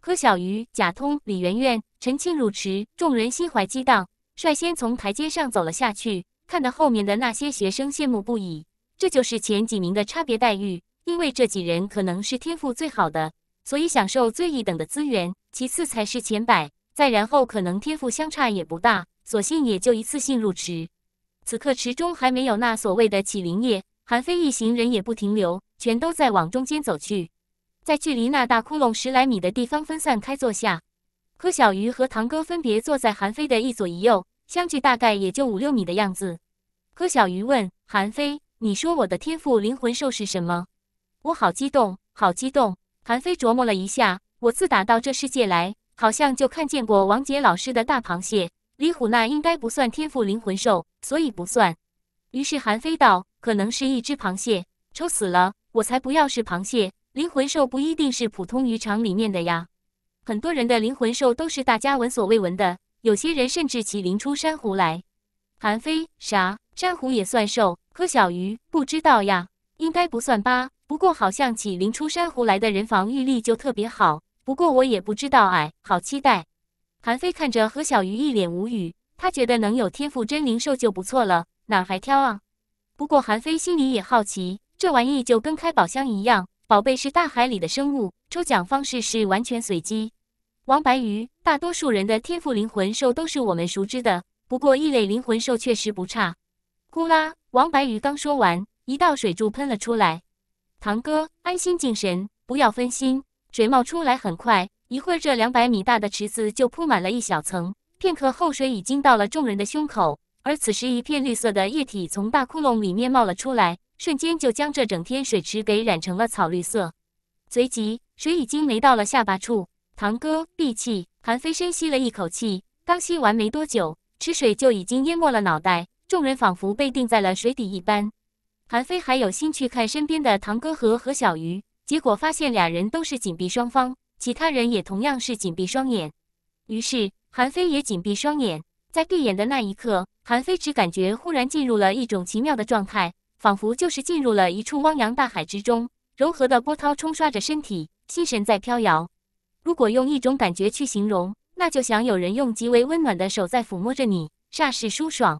柯小鱼、贾通、李媛媛、陈庆入池。”众人心怀激荡，率先从台阶上走了下去，看得后面的那些学生羡慕不已。这就是前几名的差别待遇，因为这几人可能是天赋最好的，所以享受最一等的资源，其次才是前百。再然后，可能天赋相差也不大，索性也就一次性入池。此刻池中还没有那所谓的启灵液，韩非一行人也不停留，全都在往中间走去，在距离那大窟窿十来米的地方分散开坐下。柯小鱼和堂哥分别坐在韩非的一左一右，相距大概也就五六米的样子。柯小鱼问韩非：“你说我的天赋灵魂兽是什么？我好激动，好激动！”韩非琢磨了一下：“我自打到这世界来……”好像就看见过王杰老师的大螃蟹，李虎那应该不算天赋灵魂兽，所以不算。于是韩非道：“可能是一只螃蟹，抽死了，我才不要是螃蟹灵魂兽，不一定是普通渔场里面的呀。很多人的灵魂兽都是大家闻所未闻的，有些人甚至起灵出珊瑚来。”韩非啥珊瑚也算兽？柯小鱼不知道呀，应该不算吧。不过好像起灵出珊瑚来的人防御力就特别好。不过我也不知道哎，好期待。韩非看着何小鱼一脸无语，他觉得能有天赋真灵兽就不错了，哪还挑啊？不过韩非心里也好奇，这玩意就跟开宝箱一样，宝贝是大海里的生物，抽奖方式是完全随机。王白鱼，大多数人的天赋灵魂兽都是我们熟知的，不过异类灵魂兽确实不差。呼啦！王白鱼刚说完，一道水柱喷了出来。堂哥，安心静神，不要分心。水冒出来很快，一会儿这两百米大的池子就铺满了一小层。片刻后，水已经到了众人的胸口。而此时，一片绿色的液体从大窟窿里面冒了出来，瞬间就将这整天水池给染成了草绿色。随即，水已经没到了下巴处。堂哥，闭气！韩飞深吸了一口气，刚吸完没多久，池水就已经淹没了脑袋。众人仿佛被定在了水底一般。韩飞还有心去看身边的堂哥和和小鱼。结果发现，俩人都是紧闭双方，其他人也同样是紧闭双眼。于是韩非也紧闭双眼，在闭眼的那一刻，韩非只感觉忽然进入了一种奇妙的状态，仿佛就是进入了一处汪洋大海之中，柔和的波涛冲刷着身体，心神在飘摇。如果用一种感觉去形容，那就想有人用极为温暖的手在抚摸着你，煞是舒爽。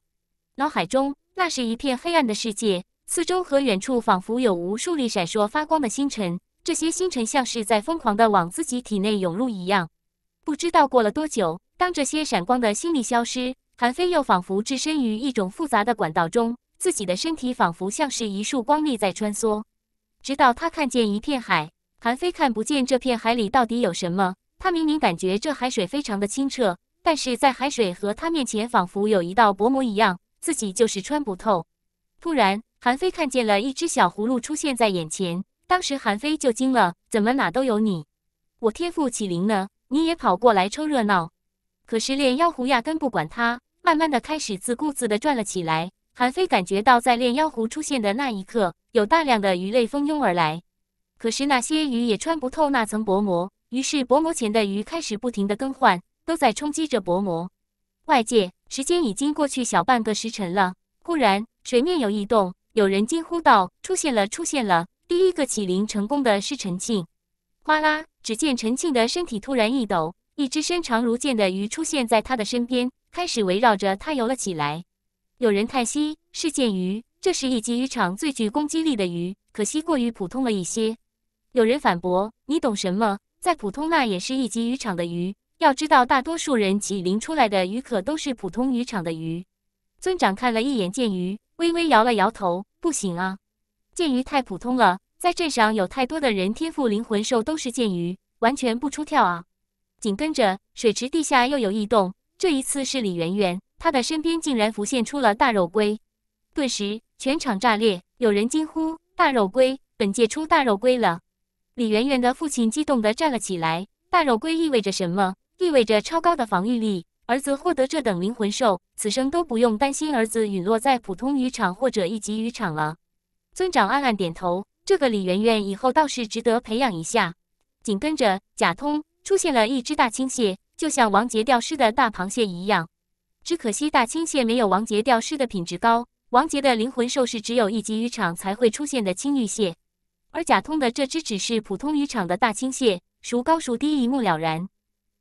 脑海中那是一片黑暗的世界。四周和远处仿佛有无数粒闪烁发光的星辰，这些星辰像是在疯狂的往自己体内涌入一样。不知道过了多久，当这些闪光的星力消失，韩非又仿佛置身于一种复杂的管道中，自己的身体仿佛像是一束光粒在穿梭。直到他看见一片海，韩非看不见这片海里到底有什么。他明明感觉这海水非常的清澈，但是在海水和他面前仿佛有一道薄膜一样，自己就是穿不透。突然。韩非看见了一只小葫芦出现在眼前，当时韩非就惊了，怎么哪都有你？我天赋启灵呢，你也跑过来凑热闹？可是炼妖壶压根不管他，慢慢的开始自顾自的转了起来。韩非感觉到在炼妖壶出现的那一刻，有大量的鱼类蜂拥而来，可是那些鱼也穿不透那层薄膜，于是薄膜前的鱼开始不停的更换，都在冲击着薄膜。外界时间已经过去小半个时辰了，忽然水面有异动。有人惊呼道：“出现了，出现了！第一个启灵成功的是陈庆。”哗啦！只见陈庆的身体突然一抖，一只身长如剑的鱼出现在他的身边，开始围绕着他游了起来。有人叹息：“是剑鱼，这是一级渔场最具攻击力的鱼，可惜过于普通了一些。”有人反驳：“你懂什么？再普通，那也是一级渔场的鱼。要知道，大多数人启灵出来的鱼可都是普通渔场的鱼。”村长看了一眼剑鱼。微微摇了摇头，不行啊！剑鱼太普通了，在镇上有太多的人天赋灵魂兽都是剑鱼，完全不出跳啊！紧跟着，水池地下又有异动，这一次是李媛媛，她的身边竟然浮现出了大肉龟，顿时全场炸裂，有人惊呼：“大肉龟！本界出大肉龟了！”李媛媛的父亲激动地站了起来：“大肉龟意味着什么？意味着超高的防御力！”儿子获得这等灵魂兽，此生都不用担心儿子陨落在普通渔场或者一级渔场了。村长暗暗点头，这个李媛媛以后倒是值得培养一下。紧跟着贾通出现了一只大青蟹，就像王杰钓失的大螃蟹一样。只可惜大青蟹没有王杰钓失的品质高，王杰的灵魂兽是只有一级渔场才会出现的青玉蟹，而贾通的这只只是普通渔场的大青蟹，孰高孰低一目了然。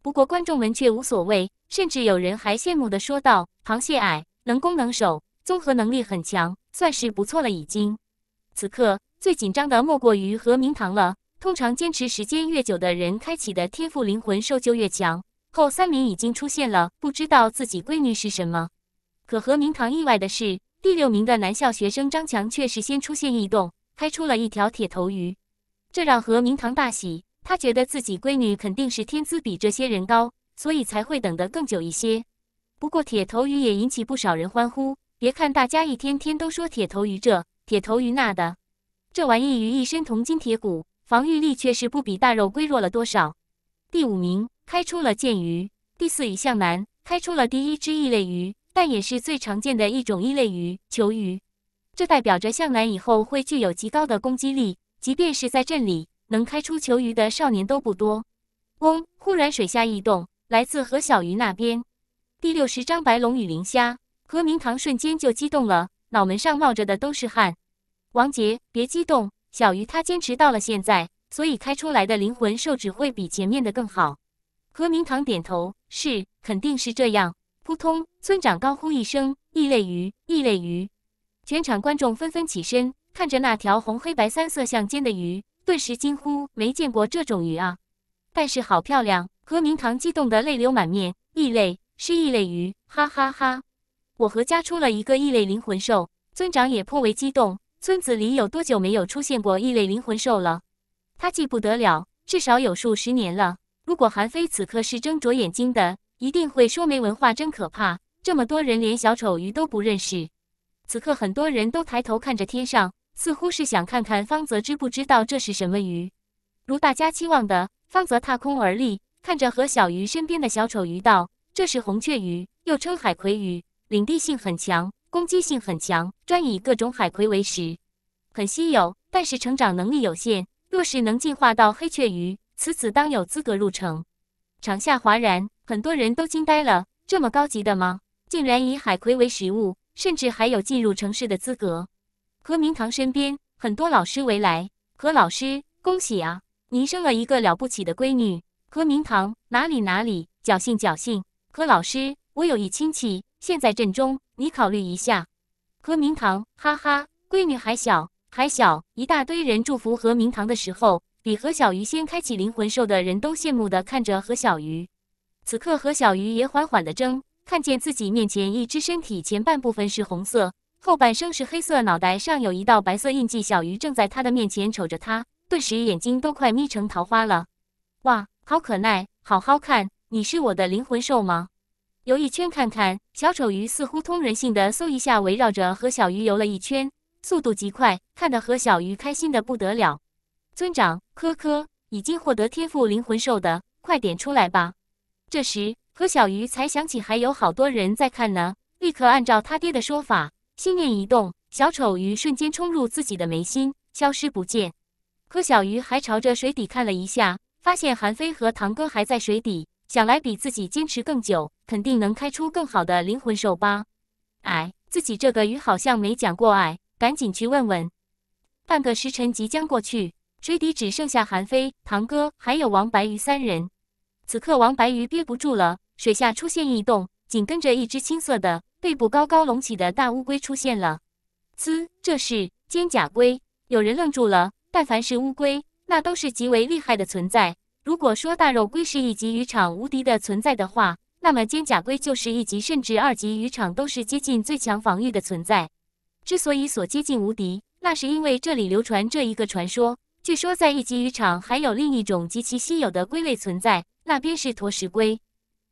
不过观众们却无所谓，甚至有人还羡慕地说道：“螃蟹矮能攻能守，综合能力很强，算是不错了已经。”此刻最紧张的莫过于何明堂了。通常坚持时间越久的人，开启的天赋灵魂兽就越强。后三名已经出现了，不知道自己闺女是什么。可何明堂意外的是，第六名的男校学生张强却事先出现异动，开出了一条铁头鱼，这让何明堂大喜。他觉得自己闺女肯定是天资比这些人高，所以才会等得更久一些。不过铁头鱼也引起不少人欢呼。别看大家一天天都说铁头鱼这、铁头鱼那的，这玩意鱼一身铜筋铁骨，防御力却是不比大肉龟弱了多少。第五名开出了剑鱼，第四以向南开出了第一只异类鱼，但也是最常见的一种异类鱼——球鱼。这代表着向南以后会具有极高的攻击力，即便是在镇里。能开出球鱼的少年都不多。嗡！忽然水下异动，来自何小鱼那边。第六十章白龙与磷虾。何明堂瞬间就激动了，脑门上冒着的都是汗。王杰，别激动，小鱼他坚持到了现在，所以开出来的灵魂兽只会比前面的更好。何明堂点头，是，肯定是这样。扑通！村长高呼一声：“异类鱼！异类鱼！”全场观众纷纷起身，看着那条红黑白三色相间的鱼。顿时惊呼：“没见过这种鱼啊！”但是好漂亮。何明堂激动得泪流满面。异类，是异类鱼，哈哈哈！我和家出了一个异类灵魂兽。村长也颇为激动。村子里有多久没有出现过异类灵魂兽了？他记不得了，至少有数十年了。如果韩非此刻是睁着眼睛的，一定会说没文化真可怕，这么多人连小丑鱼都不认识。此刻很多人都抬头看着天上。似乎是想看看方泽知不知道这是什么鱼。如大家期望的，方泽踏空而立，看着和小鱼身边的小丑鱼道：“这是红雀鱼，又称海葵鱼，领地性很强，攻击性很强，专以各种海葵为食，很稀有，但是成长能力有限。若是能进化到黑雀鱼，此子当有资格入城。”场下哗然，很多人都惊呆了：这么高级的吗？竟然以海葵为食物，甚至还有进入城市的资格？何明堂身边很多老师围来，何老师恭喜啊！您生了一个了不起的闺女。何明堂哪里哪里，侥幸侥幸。何老师，我有一亲戚现在镇中，你考虑一下。何明堂哈哈，闺女还小还小。一大堆人祝福何明堂的时候，比何小鱼先开启灵魂兽的人都羡慕的看着何小鱼。此刻何小鱼也缓缓的睁，看见自己面前一只身体前半部分是红色。后半生是黑色，脑袋上有一道白色印记。小鱼正在他的面前瞅着他，顿时眼睛都快眯成桃花了。哇，好可耐，好好看！你是我的灵魂兽吗？游一圈看看。小丑鱼似乎通人性的，嗖一下围绕着何小鱼游了一圈，速度极快，看得何小鱼开心的不得了。村长，科科已经获得天赋灵魂兽的，快点出来吧。这时何小鱼才想起还有好多人在看呢，立刻按照他爹的说法。心念一动，小丑鱼瞬间冲入自己的眉心，消失不见。柯小鱼还朝着水底看了一下，发现韩非和堂哥还在水底，想来比自己坚持更久，肯定能开出更好的灵魂兽吧。哎，自己这个鱼好像没讲过哎，赶紧去问问。半个时辰即将过去，水底只剩下韩非、堂哥还有王白鱼三人。此刻王白鱼憋不住了，水下出现异动，紧跟着一只青色的。背部高高隆起的大乌龟出现了，呲！这是肩甲龟。有人愣住了。但凡是乌龟，那都是极为厉害的存在。如果说大肉龟是一级渔场无敌的存在的话，那么肩甲龟就是一级甚至二级渔场都是接近最强防御的存在。之所以所接近无敌，那是因为这里流传这一个传说。据说在一级渔场还有另一种极其稀有的龟类存在，那便是驼石龟。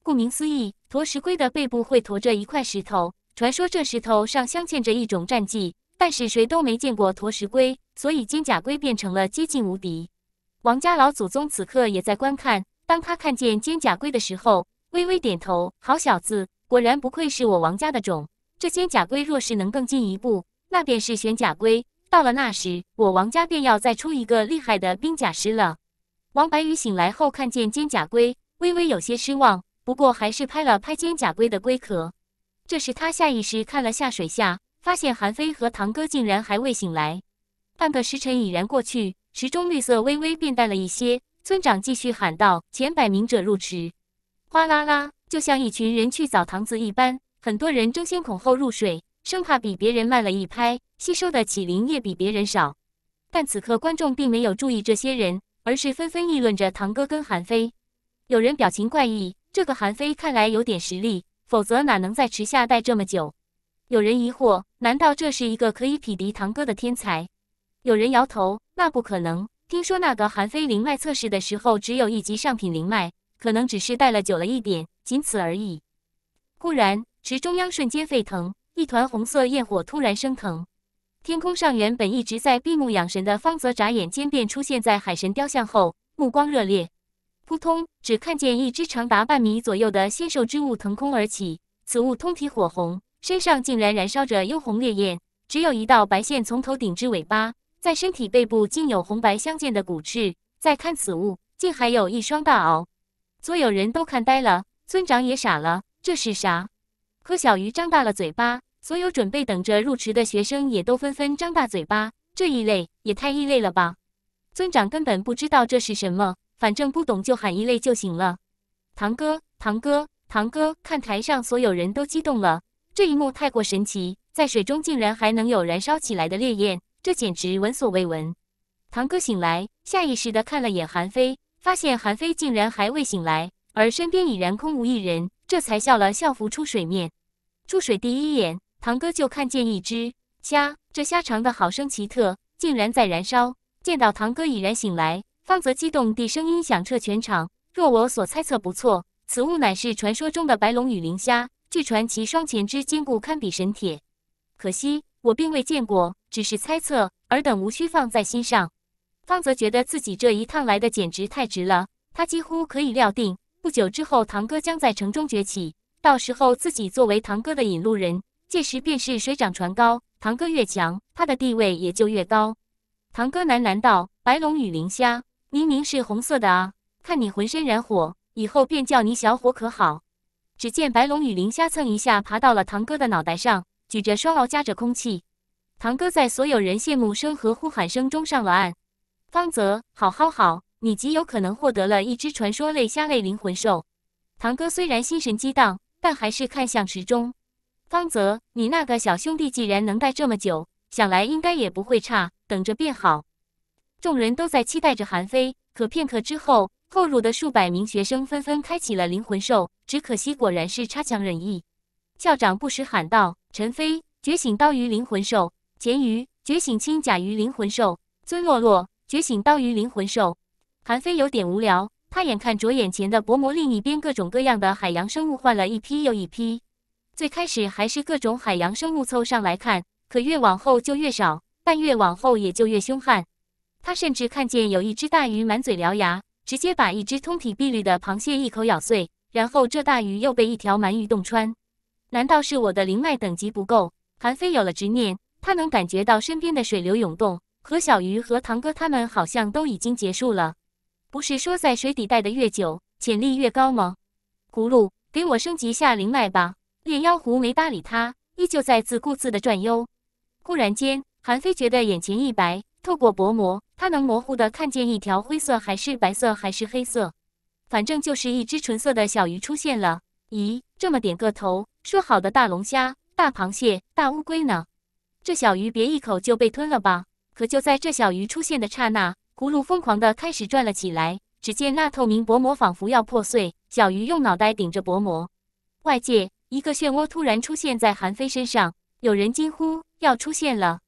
顾名思义。驼石龟的背部会驮着一块石头，传说这石头上镶嵌着一种战技，但是谁都没见过驼石龟，所以金甲龟变成了接近无敌。王家老祖宗此刻也在观看，当他看见金甲龟的时候，微微点头：好小子，果然不愧是我王家的种。这金甲龟若是能更进一步，那便是玄甲龟，到了那时，我王家便要再出一个厉害的冰甲师了。王白羽醒来后，看见金甲龟，微微有些失望。不过还是拍了拍肩甲龟的龟壳，这时他下意识看了下水下，发现韩非和堂哥竟然还未醒来。半个时辰已然过去，池中绿色微微变淡了一些。村长继续喊道：“前百名者入池！”哗啦啦，就像一群人去澡堂子一般，很多人争先恐后入水，生怕比别人慢了一拍，吸收的起灵液比别人少。但此刻观众并没有注意这些人，而是纷纷议论着堂哥跟韩非，有人表情怪异。这个韩非看来有点实力，否则哪能在池下待这么久？有人疑惑：难道这是一个可以匹敌堂哥的天才？有人摇头：那不可能。听说那个韩非灵脉测试的时候只有一级上品灵脉，可能只是待了久了一点，仅此而已。忽然，池中央瞬间沸腾，一团红色焰火突然升腾。天空上原本一直在闭目养神的方泽，眨眼间便出现在海神雕像后，目光热烈。扑通！只看见一只长达半米左右的纤瘦之物腾空而起，此物通体火红，身上竟然燃烧着幽红烈焰，只有一道白线从头顶至尾巴，在身体背部竟有红白相间的骨翅。再看此物，竟还有一双大螯。所有人都看呆了，村长也傻了，这是啥？柯小鱼张大了嘴巴，所有准备等着入池的学生也都纷纷张大嘴巴，这异类也太异类了吧！村长根本不知道这是什么。反正不懂就喊一类就行了。堂哥，堂哥，堂哥，看台上所有人都激动了。这一幕太过神奇，在水中竟然还能有燃烧起来的烈焰，这简直闻所未闻。堂哥醒来，下意识的看了眼韩非，发现韩非竟然还未醒来，而身边已然空无一人，这才笑了笑，浮出水面。出水第一眼，堂哥就看见一只虾，这虾长的好生奇特，竟然在燃烧。见到堂哥已然醒来。方泽激动地，声音响彻全场。若我所猜测不错，此物乃是传说中的白龙与灵虾。据传其双前肢坚固，堪比神铁。可惜我并未见过，只是猜测。尔等无需放在心上。方泽觉得自己这一趟来的简直太值了。他几乎可以料定，不久之后堂哥将在城中崛起。到时候自己作为堂哥的引路人，届时便是水涨船高。堂哥越强，他的地位也就越高。堂哥喃喃道：“白龙与灵虾。”明明是红色的啊！看你浑身燃火，以后便叫你小火可好？只见白龙与林虾蹭一下爬到了堂哥的脑袋上，举着双螯夹着空气。堂哥在所有人羡慕声和呼喊声中上了岸。方泽，好好好，你极有可能获得了一只传说类虾类灵魂兽。堂哥虽然心神激荡，但还是看向池中。方泽，你那个小兄弟既然能待这么久，想来应该也不会差，等着便好。众人都在期待着韩非，可片刻之后，后入的数百名学生纷纷开启了灵魂兽，只可惜果然是差强人意。校长不时喊道：“陈飞，觉醒刀鱼灵魂兽；钱鱼，觉醒青甲鱼灵魂兽；尊洛洛，觉醒刀鱼灵魂兽。”韩非有点无聊，他眼看着眼前的薄膜另一边各种各样的海洋生物换了一批又一批。最开始还是各种海洋生物凑上来看，可越往后就越少，但越往后也就越凶悍。他甚至看见有一只大鱼满嘴獠牙，直接把一只通体碧绿的螃蟹一口咬碎，然后这大鱼又被一条鳗鱼洞穿。难道是我的灵脉等级不够？韩飞有了执念，他能感觉到身边的水流涌动。何小鱼和堂哥他们好像都已经结束了。不是说在水底待的越久，潜力越高吗？葫芦，给我升级下灵脉吧。猎妖狐没搭理他，依旧在自顾自的转悠。忽然间，韩飞觉得眼前一白，透过薄膜。它能模糊的看见一条灰色，还是白色，还是黑色，反正就是一只纯色的小鱼出现了。咦，这么点个头，说好的大龙虾、大螃蟹、大乌龟呢？这小鱼别一口就被吞了吧？可就在这小鱼出现的刹那，葫芦疯狂的开始转了起来。只见那透明薄膜仿佛要破碎，小鱼用脑袋顶着薄膜。外界，一个漩涡突然出现在韩非身上，有人惊呼：要出现了。